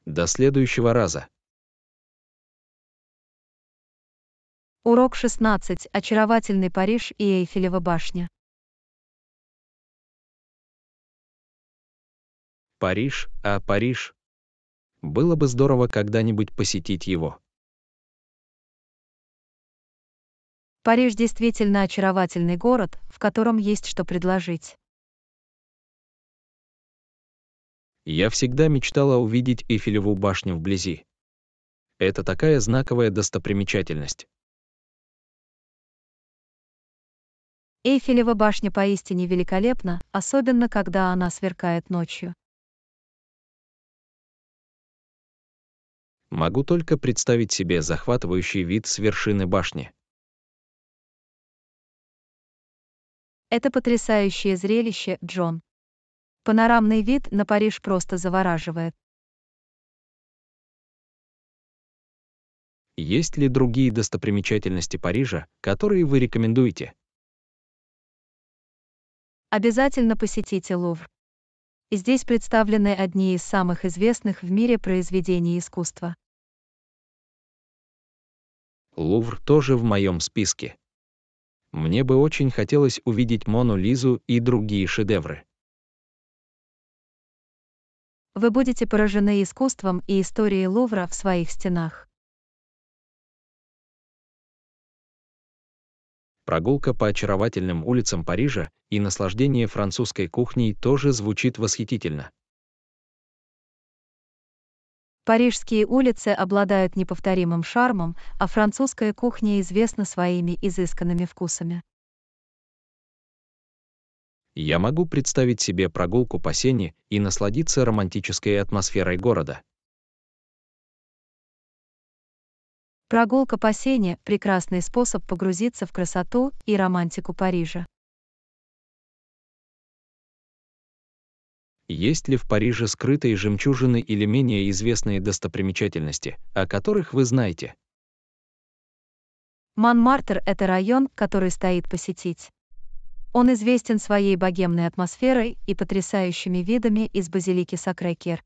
До следующего раза. Урок 16. Очаровательный Париж и Эйфелева башня. Париж, а Париж. Было бы здорово когда-нибудь посетить его. Париж действительно очаровательный город, в котором есть что предложить. Я всегда мечтала увидеть Эйфелеву башню вблизи. Это такая знаковая достопримечательность. Эйфелева башня поистине великолепна, особенно когда она сверкает ночью. Могу только представить себе захватывающий вид с вершины башни. Это потрясающее зрелище, Джон. Панорамный вид на Париж просто завораживает. Есть ли другие достопримечательности Парижа, которые вы рекомендуете? обязательно посетите Лувр. Здесь представлены одни из самых известных в мире произведений искусства. Лувр тоже в моем списке. Мне бы очень хотелось увидеть Мону Лизу и другие шедевры. Вы будете поражены искусством и историей Лувра в своих стенах. Прогулка по очаровательным улицам Парижа и наслаждение французской кухней тоже звучит восхитительно. Парижские улицы обладают неповторимым шармом, а французская кухня известна своими изысканными вкусами. Я могу представить себе прогулку по Сене и насладиться романтической атмосферой города. Прогулка по Сене – прекрасный способ погрузиться в красоту и романтику Парижа. Есть ли в Париже скрытые жемчужины или менее известные достопримечательности, о которых вы знаете? Монмартр – это район, который стоит посетить. Он известен своей богемной атмосферой и потрясающими видами из базилики Сакрекер,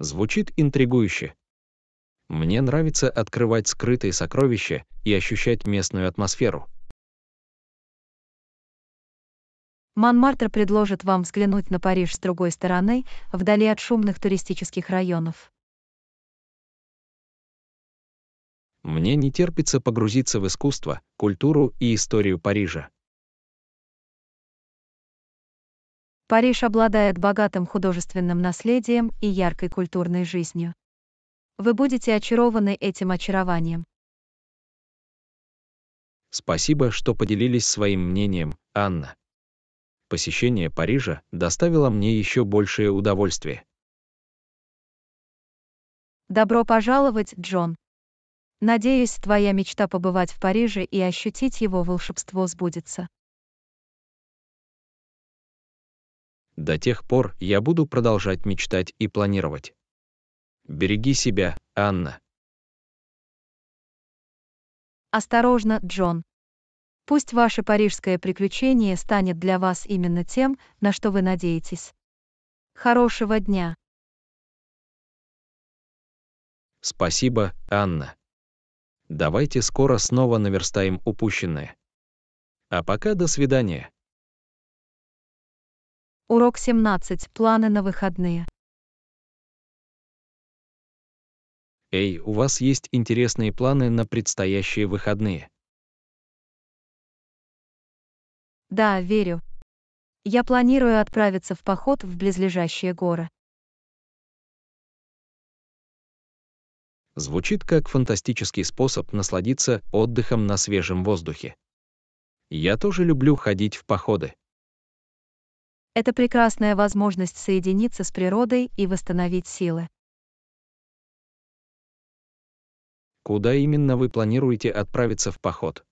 Звучит интригующе. Мне нравится открывать скрытые сокровища и ощущать местную атмосферу. Монмартр предложит вам взглянуть на Париж с другой стороны, вдали от шумных туристических районов. Мне не терпится погрузиться в искусство, культуру и историю Парижа. Париж обладает богатым художественным наследием и яркой культурной жизнью. Вы будете очарованы этим очарованием. Спасибо, что поделились своим мнением, Анна. Посещение Парижа доставило мне еще большее удовольствие. Добро пожаловать, Джон. Надеюсь, твоя мечта побывать в Париже и ощутить его волшебство сбудется. До тех пор я буду продолжать мечтать и планировать. Береги себя, Анна. Осторожно, Джон. Пусть ваше парижское приключение станет для вас именно тем, на что вы надеетесь. Хорошего дня. Спасибо, Анна. Давайте скоро снова наверстаем упущенное. А пока до свидания. Урок 17. Планы на выходные. Эй, у вас есть интересные планы на предстоящие выходные? Да, верю. Я планирую отправиться в поход в близлежащие горы. Звучит как фантастический способ насладиться отдыхом на свежем воздухе. Я тоже люблю ходить в походы. Это прекрасная возможность соединиться с природой и восстановить силы. Куда именно вы планируете отправиться в поход?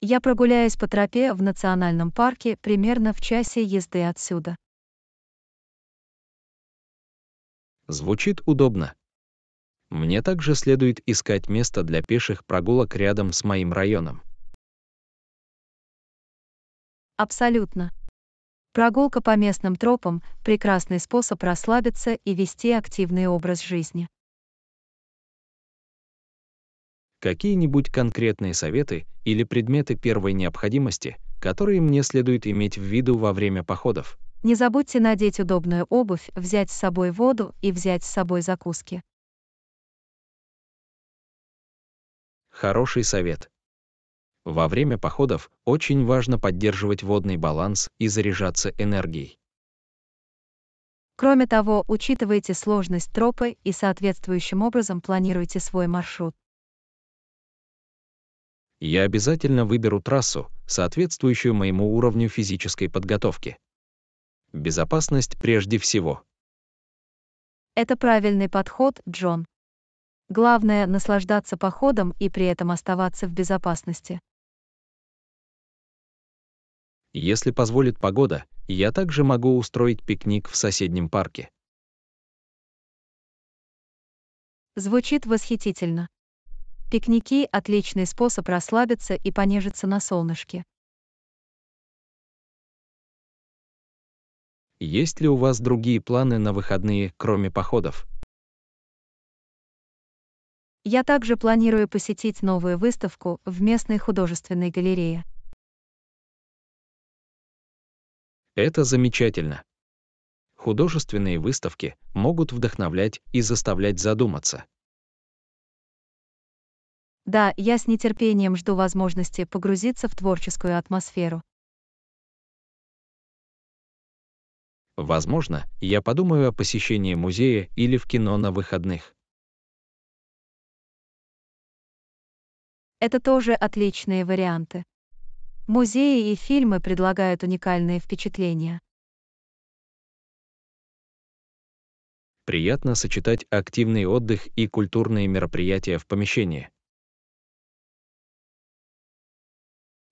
Я прогуляюсь по тропе в национальном парке примерно в часе езды отсюда. Звучит удобно. Мне также следует искать место для пеших прогулок рядом с моим районом. Абсолютно. Прогулка по местным тропам – прекрасный способ расслабиться и вести активный образ жизни. Какие-нибудь конкретные советы или предметы первой необходимости, которые мне следует иметь в виду во время походов? Не забудьте надеть удобную обувь, взять с собой воду и взять с собой закуски. Хороший совет. Во время походов очень важно поддерживать водный баланс и заряжаться энергией. Кроме того, учитывайте сложность тропы и соответствующим образом планируйте свой маршрут. Я обязательно выберу трассу, соответствующую моему уровню физической подготовки. Безопасность прежде всего. Это правильный подход, Джон. Главное – наслаждаться походом и при этом оставаться в безопасности. Если позволит погода, я также могу устроить пикник в соседнем парке. Звучит восхитительно. Пикники – отличный способ расслабиться и понежиться на солнышке. Есть ли у вас другие планы на выходные, кроме походов? Я также планирую посетить новую выставку в местной художественной галерее. Это замечательно. Художественные выставки могут вдохновлять и заставлять задуматься. Да, я с нетерпением жду возможности погрузиться в творческую атмосферу. Возможно, я подумаю о посещении музея или в кино на выходных. Это тоже отличные варианты. Музеи и фильмы предлагают уникальные впечатления. Приятно сочетать активный отдых и культурные мероприятия в помещении.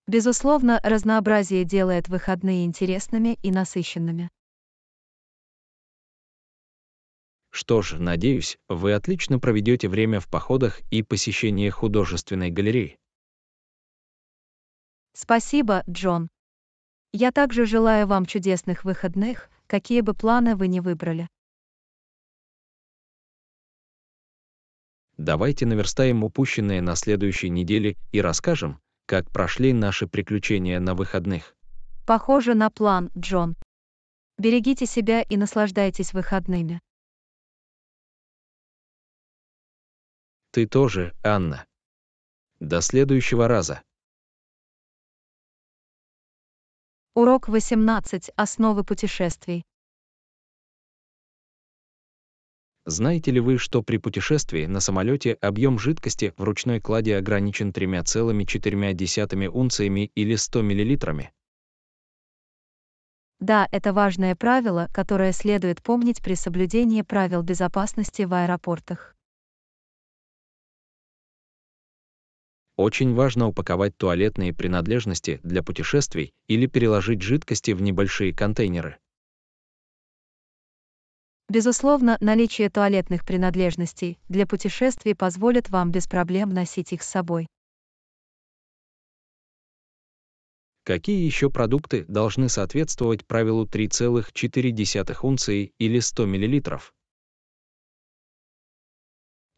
Безусловно, разнообразие делает выходные интересными и насыщенными. Что ж, надеюсь, вы отлично проведете время в походах и посещении художественной галереи. Спасибо, Джон. Я также желаю вам чудесных выходных, какие бы планы вы ни выбрали. Давайте наверстаем упущенное на следующей неделе и расскажем, как прошли наши приключения на выходных. Похоже на план, Джон. Берегите себя и наслаждайтесь выходными. Ты тоже, Анна. До следующего раза. Урок 18. Основы путешествий. Знаете ли вы, что при путешествии на самолете объем жидкости в ручной кладе ограничен 3,4 унциями или 100 миллилитрами? Да, это важное правило, которое следует помнить при соблюдении правил безопасности в аэропортах. Очень важно упаковать туалетные принадлежности для путешествий или переложить жидкости в небольшие контейнеры. Безусловно, наличие туалетных принадлежностей для путешествий позволит вам без проблем носить их с собой. Какие еще продукты должны соответствовать правилу 3,4 унции или 100 миллилитров?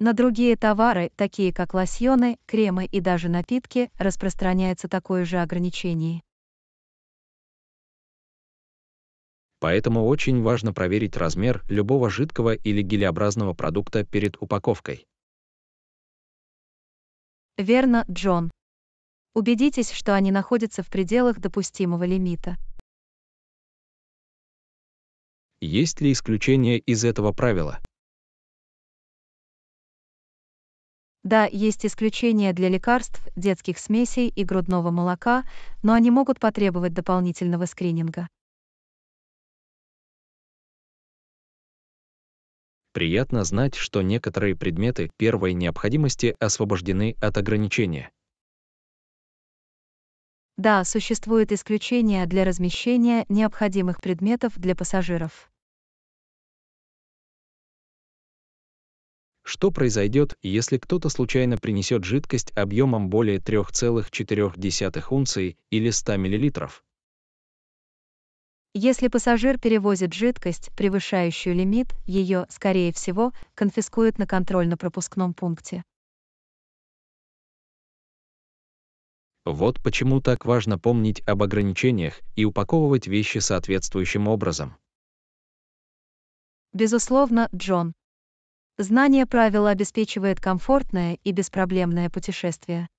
На другие товары, такие как лосьоны, кремы и даже напитки, распространяется такое же ограничение. Поэтому очень важно проверить размер любого жидкого или гелеобразного продукта перед упаковкой. Верно, Джон. Убедитесь, что они находятся в пределах допустимого лимита. Есть ли исключения из этого правила? Да, есть исключения для лекарств, детских смесей и грудного молока, но они могут потребовать дополнительного скрининга. Приятно знать, что некоторые предметы первой необходимости освобождены от ограничения. Да, существуют исключения для размещения необходимых предметов для пассажиров. Что произойдет, если кто-то случайно принесет жидкость объемом более 3,4 унции или 100 мл? Если пассажир перевозит жидкость, превышающую лимит, ее, скорее всего, конфискуют на контрольно-пропускном пункте. Вот почему так важно помнить об ограничениях и упаковывать вещи соответствующим образом. Безусловно, Джон. Знание правил обеспечивает комфортное и беспроблемное путешествие.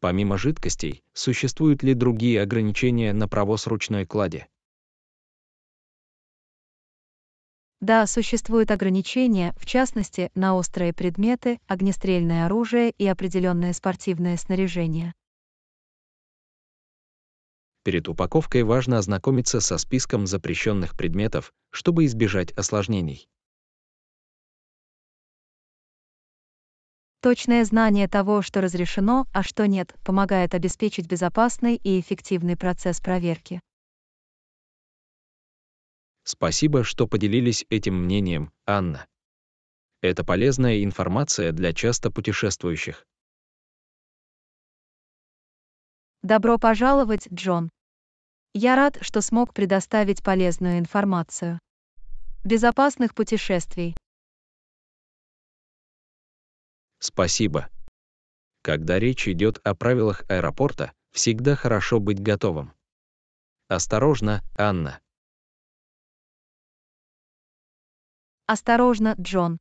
Помимо жидкостей, существуют ли другие ограничения на провоз ручной клади? Да, существуют ограничения, в частности, на острые предметы, огнестрельное оружие и определенное спортивное снаряжение. Перед упаковкой важно ознакомиться со списком запрещенных предметов, чтобы избежать осложнений. Точное знание того, что разрешено, а что нет, помогает обеспечить безопасный и эффективный процесс проверки. Спасибо, что поделились этим мнением, Анна. Это полезная информация для часто путешествующих. Добро пожаловать, Джон. Я рад, что смог предоставить полезную информацию. Безопасных путешествий. Спасибо. Когда речь идет о правилах аэропорта, всегда хорошо быть готовым. Осторожно, Анна. Осторожно, Джон.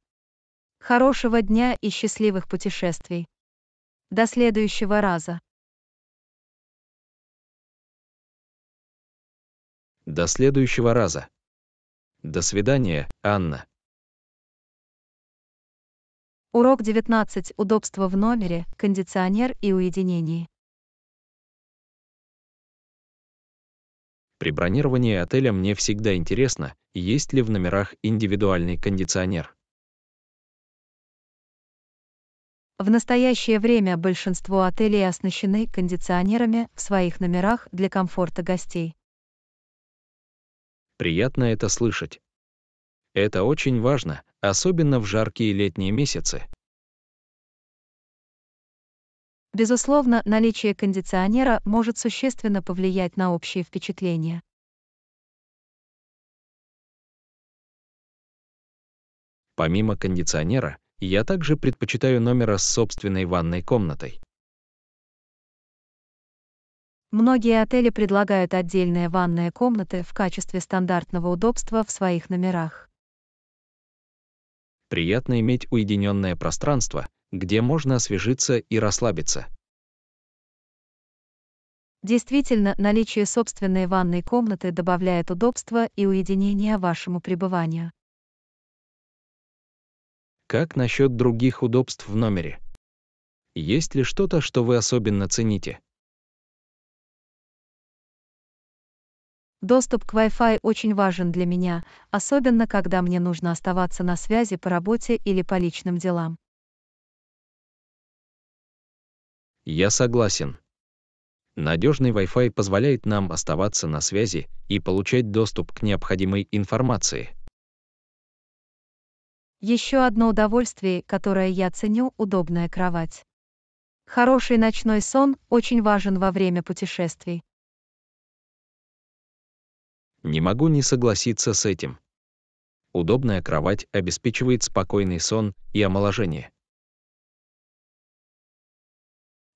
Хорошего дня и счастливых путешествий. До следующего раза. До следующего раза. До свидания, Анна. Урок 19. Удобство в номере, кондиционер и уединение. При бронировании отеля мне всегда интересно, есть ли в номерах индивидуальный кондиционер. В настоящее время большинство отелей оснащены кондиционерами в своих номерах для комфорта гостей. Приятно это слышать. Это очень важно, особенно в жаркие летние месяцы. Безусловно, наличие кондиционера может существенно повлиять на общее впечатление. Помимо кондиционера, я также предпочитаю номера с собственной ванной комнатой. Многие отели предлагают отдельные ванные комнаты в качестве стандартного удобства в своих номерах. Приятно иметь уединенное пространство, где можно освежиться и расслабиться. Действительно, наличие собственной ванной комнаты добавляет удобства и уединения вашему пребыванию. Как насчет других удобств в номере? Есть ли что-то, что вы особенно цените? Доступ к Wi-Fi очень важен для меня, особенно когда мне нужно оставаться на связи по работе или по личным делам. Я согласен. Надежный Wi-Fi позволяет нам оставаться на связи и получать доступ к необходимой информации. Еще одно удовольствие, которое я ценю, удобная кровать. Хороший ночной сон очень важен во время путешествий. Не могу не согласиться с этим. Удобная кровать обеспечивает спокойный сон и омоложение.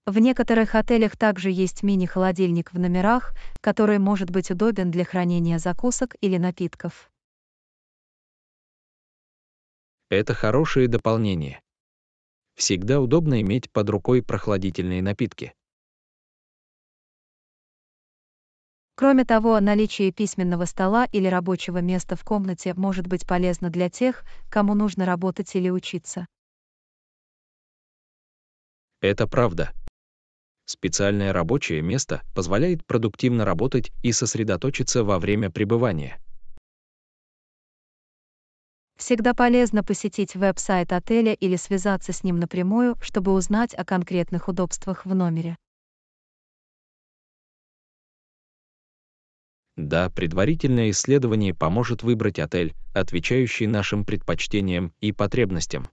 В некоторых отелях также есть мини-холодильник в номерах, который может быть удобен для хранения закусок или напитков. Это хорошее дополнение. Всегда удобно иметь под рукой прохладительные напитки. Кроме того, наличие письменного стола или рабочего места в комнате может быть полезно для тех, кому нужно работать или учиться. Это правда. Специальное рабочее место позволяет продуктивно работать и сосредоточиться во время пребывания. Всегда полезно посетить веб-сайт отеля или связаться с ним напрямую, чтобы узнать о конкретных удобствах в номере. Да, предварительное исследование поможет выбрать отель, отвечающий нашим предпочтениям и потребностям.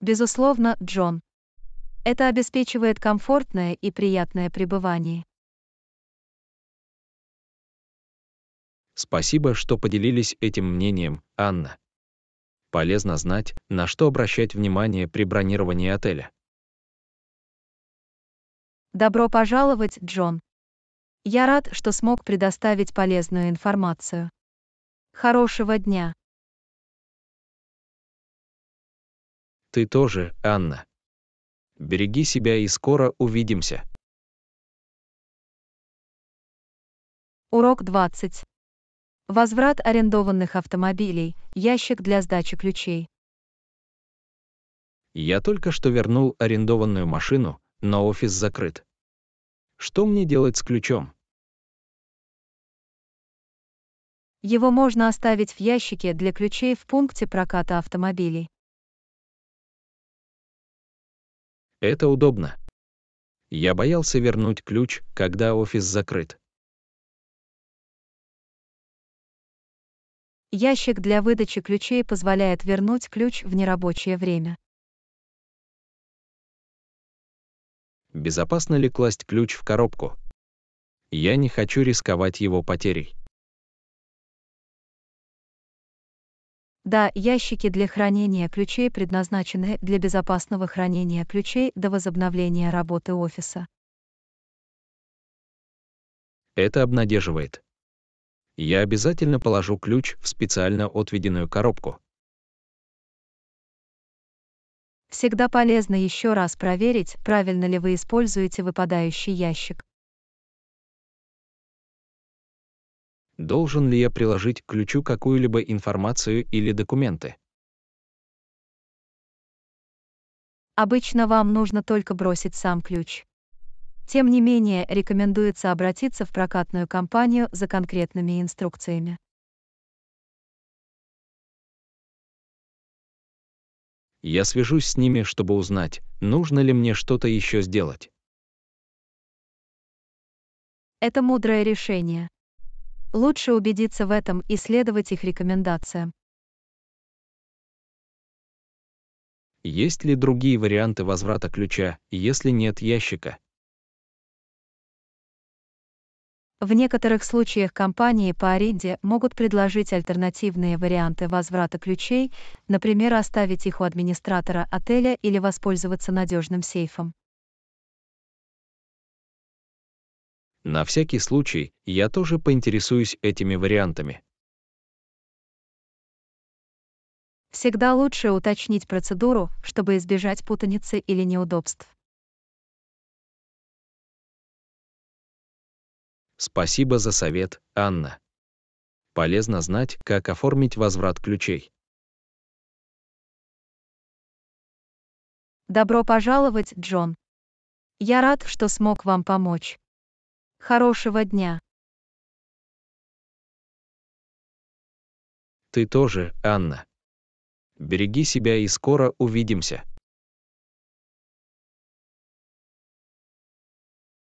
Безусловно, Джон. Это обеспечивает комфортное и приятное пребывание. Спасибо, что поделились этим мнением, Анна. Полезно знать, на что обращать внимание при бронировании отеля. Добро пожаловать, Джон. Я рад, что смог предоставить полезную информацию. Хорошего дня. Ты тоже, Анна. Береги себя и скоро увидимся. Урок 20. Возврат арендованных автомобилей, ящик для сдачи ключей. Я только что вернул арендованную машину, но офис закрыт. Что мне делать с ключом? Его можно оставить в ящике для ключей в пункте проката автомобилей. Это удобно. Я боялся вернуть ключ, когда офис закрыт. Ящик для выдачи ключей позволяет вернуть ключ в нерабочее время. Безопасно ли класть ключ в коробку? Я не хочу рисковать его потерей. Да, ящики для хранения ключей предназначены для безопасного хранения ключей до возобновления работы офиса. Это обнадеживает. Я обязательно положу ключ в специально отведенную коробку. Всегда полезно еще раз проверить, правильно ли вы используете выпадающий ящик. Должен ли я приложить к ключу какую-либо информацию или документы? Обычно вам нужно только бросить сам ключ. Тем не менее, рекомендуется обратиться в прокатную компанию за конкретными инструкциями. Я свяжусь с ними, чтобы узнать, нужно ли мне что-то еще сделать. Это мудрое решение. Лучше убедиться в этом и следовать их рекомендациям. Есть ли другие варианты возврата ключа, если нет ящика? В некоторых случаях компании по аренде могут предложить альтернативные варианты возврата ключей, например, оставить их у администратора отеля или воспользоваться надежным сейфом. На всякий случай я тоже поинтересуюсь этими вариантами. Всегда лучше уточнить процедуру, чтобы избежать путаницы или неудобств. Спасибо за совет, Анна. Полезно знать, как оформить возврат ключей. Добро пожаловать, Джон. Я рад, что смог вам помочь. Хорошего дня. Ты тоже, Анна. Береги себя и скоро увидимся.